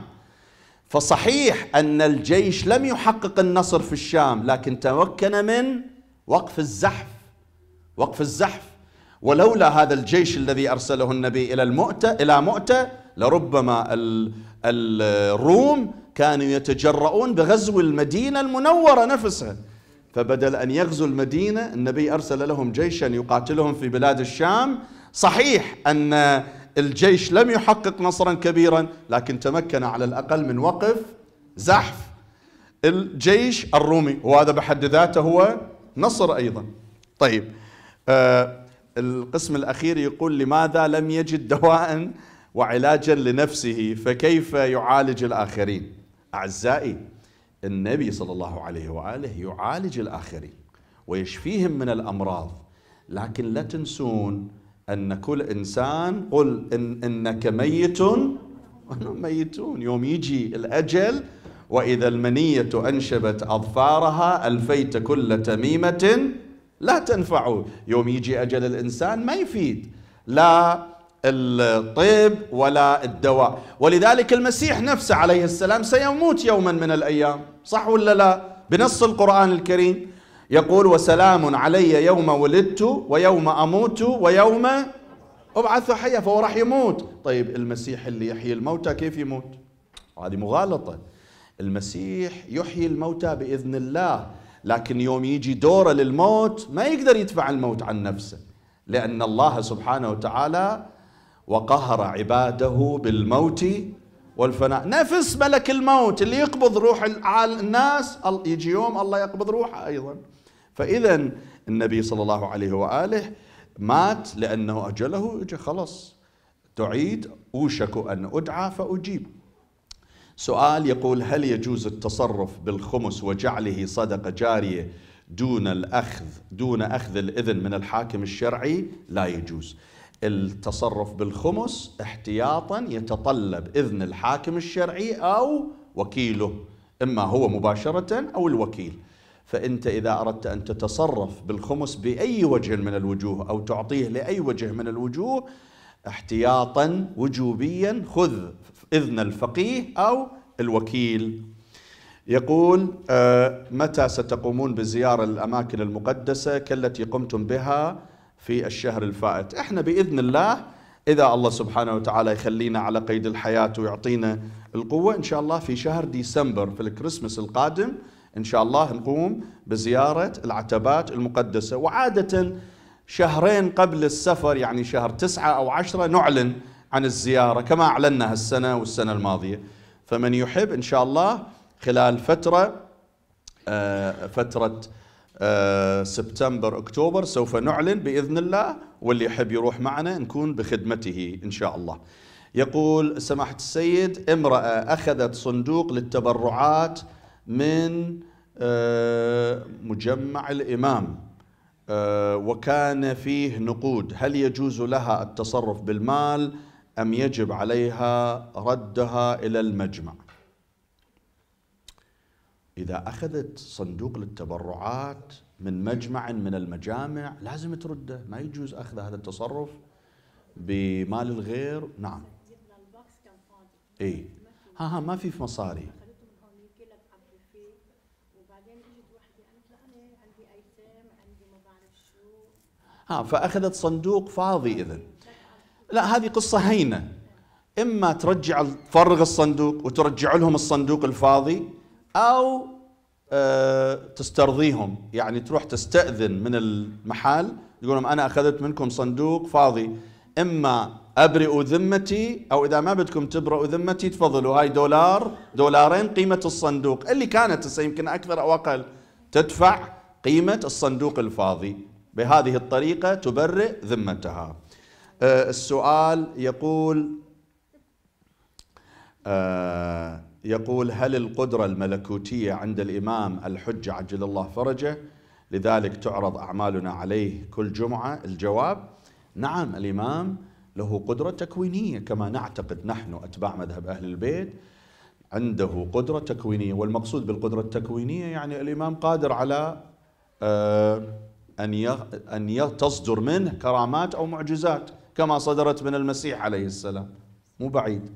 فصحيح أن الجيش لم يحقق النصر في الشام لكن تمكن من وقف الزحف وقف الزحف ولولا هذا الجيش الذي أرسله النبي إلى المؤتة إلى مؤتة لربما الروم كانوا يتجرؤون بغزو المدينة المنورة نفسها فبدل أن يغزوا المدينة النبي أرسل لهم جيشا يقاتلهم في بلاد الشام صحيح أن الجيش لم يحقق نصرا كبيرا لكن تمكن على الأقل من وقف زحف الجيش الرومي وهذا بحد ذاته هو نصر أيضا طيب آه القسم الأخير يقول لماذا لم يجد دواء وعلاجا لنفسه فكيف يعالج الآخرين أعزائي النبي صلى الله عليه وآله يعالج الآخرين ويشفيهم من الأمراض لكن لا تنسون أن كل إنسان قل إن إنك ميت وأنا ميتون يوم يجي الأجل وإذا المنية أنشبت أظفارها ألفيت كل تميمة لا تنفع يوم يجي أجل الإنسان ما يفيد لا الطب ولا الدواء ولذلك المسيح نفسه عليه السلام سيموت يوما من الأيام صح ولا لا بنص القرآن الكريم يقول وسلام علي يوم ولدت ويوم أموت ويوم أبعث حيا فهو راح يموت طيب المسيح اللي يحيي الموتى كيف يموت هذه مغالطة المسيح يحيي الموتى بإذن الله لكن يوم يجي دوره للموت ما يقدر يدفع الموت عن نفسه لأن الله سبحانه وتعالى وقهر عباده بالموت والفناء نفس ملك الموت اللي يقبض روح الناس يجي يوم الله يقبض روحه أيضا فإذا النبي صلى الله عليه وآله مات لأنه أجله خلص تعيد أوشك أن أدعى فأجيب سؤال يقول هل يجوز التصرف بالخمس وجعله صدقة جارية دون الأخذ دون أخذ الإذن من الحاكم الشرعي لا يجوز التصرف بالخمس احتياطا يتطلب إذن الحاكم الشرعي أو وكيله إما هو مباشرة أو الوكيل فأنت إذا أردت أن تتصرف بالخمس بأي وجه من الوجوه أو تعطيه لأي وجه من الوجوه احتياطا وجوبيا خذ إذن الفقيه أو الوكيل يقول آه، متى ستقومون بزيارة الأماكن المقدسة كالتي قمتم بها في الشهر الفائت احنا بإذن الله إذا الله سبحانه وتعالى يخلينا على قيد الحياة ويعطينا القوة إن شاء الله في شهر ديسمبر في الكريسماس القادم إن شاء الله نقوم بزيارة العتبات المقدسة وعادة شهرين قبل السفر يعني شهر تسعة أو عشرة نعلن عن الزيارة كما أعلنا هالسنة والسنة الماضية فمن يحب إن شاء الله خلال فترة آه، فترة آه، سبتمبر أكتوبر سوف نعلن بإذن الله واللي يحب يروح معنا نكون بخدمته إن شاء الله يقول سماحة السيد امرأة أخذت صندوق للتبرعات من آه، مجمع الإمام آه، وكان فيه نقود هل يجوز لها التصرف بالمال أم يجب عليها ردها إلى المجمع إذا أخذت صندوق للتبرعات من مجمع من المجامع لازم ترده ما يجوز أخذ هذا التصرف بمال الغير نعم اي ها ها ما في مصاري ها فأخذت صندوق فاضي إذا لا هذه قصة هينة إما ترجع تفرغ الصندوق وترجع لهم الصندوق الفاضي أو آه، تسترضيهم يعني تروح تستأذن من المحل يقول لهم أنا أخذت منكم صندوق فاضي إما أبرئوا ذمتي أو إذا ما بدكم تبرئوا ذمتي تفضلوا هاي دولار دولارين قيمة الصندوق اللي كانت هسه يمكن أكثر أو أقل تدفع قيمة الصندوق الفاضي بهذه الطريقة تبرئ ذمتها آه، السؤال يقول آه يقول هل القدرة الملكوتية عند الإمام الحجة عجل الله فرجه لذلك تعرض أعمالنا عليه كل جمعة الجواب نعم الإمام له قدرة تكوينية كما نعتقد نحن أتباع مذهب أهل البيت عنده قدرة تكوينية والمقصود بالقدرة التكوينية يعني الإمام قادر على آه، أن أن تصدر منه كرامات أو معجزات كما صدرت من المسيح عليه السلام مو بعيد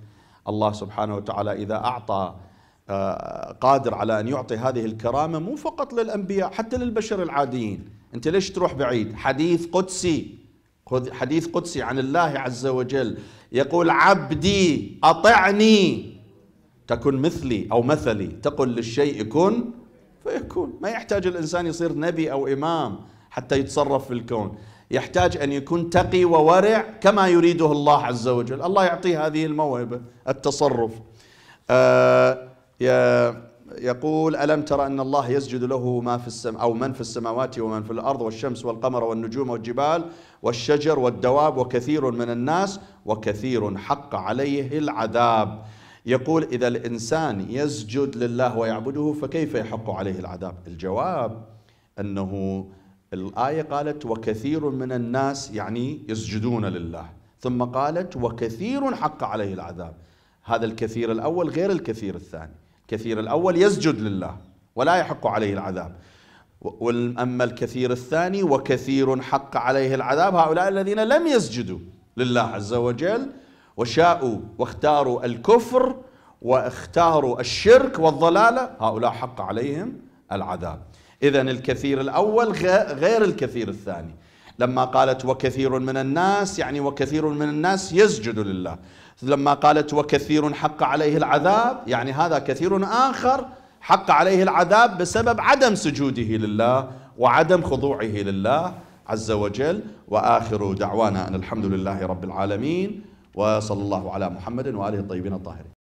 الله سبحانه وتعالى إذا أعطى آه، قادر على أن يعطي هذه الكرامة مو فقط للأنبياء حتى للبشر العاديين أنت ليش تروح بعيد حديث قدسي حديث قدسي عن الله عز وجل يقول عبدي أطعني تكن مثلي أو مثلي تقل للشيء كن فيكون ما يحتاج الإنسان يصير نبي أو إمام حتى يتصرف في الكون يحتاج أن يكون تقي وورع كما يريده الله عز وجل الله يعطيه هذه الموهبة التصرف آه، يقول ألم ترى أن الله يسجد له ما في السم أو من في السماوات ومن في الأرض والشمس والقمر والنجوم والجبال والشجر والدواب وكثير من الناس وكثير حق عليه العذاب يقول إذا الإنسان يسجد لله ويعبده فكيف يحق عليه العذاب الجواب أنه الآية قالت وكثير من الناس يعني يسجدون لله ثم قالت وكثير حق عليه العذاب هذا الكثير الأول غير الكثير الثاني الكثير الأول يسجد لله ولا يحق عليه العذاب أما الكثير الثاني وكثير حق عليه العذاب هؤلاء الذين لم يسجدوا لله عز وجل وشاءوا واختاروا الكفر واختاروا الشرك والضلالة هؤلاء حق عليهم العذاب إذا الكثير الأول غير الكثير الثاني لما قالت وكثير من الناس يعني وكثير من الناس يسجد لله لما قالت وكثير حق عليه العذاب يعني هذا كثير آخر حق عليه العذاب بسبب عدم سجوده لله وعدم خضوعه لله عز وجل واخر دعوانا ان الحمد لله رب العالمين وصلى الله على محمد واله الطيبين الطاهرين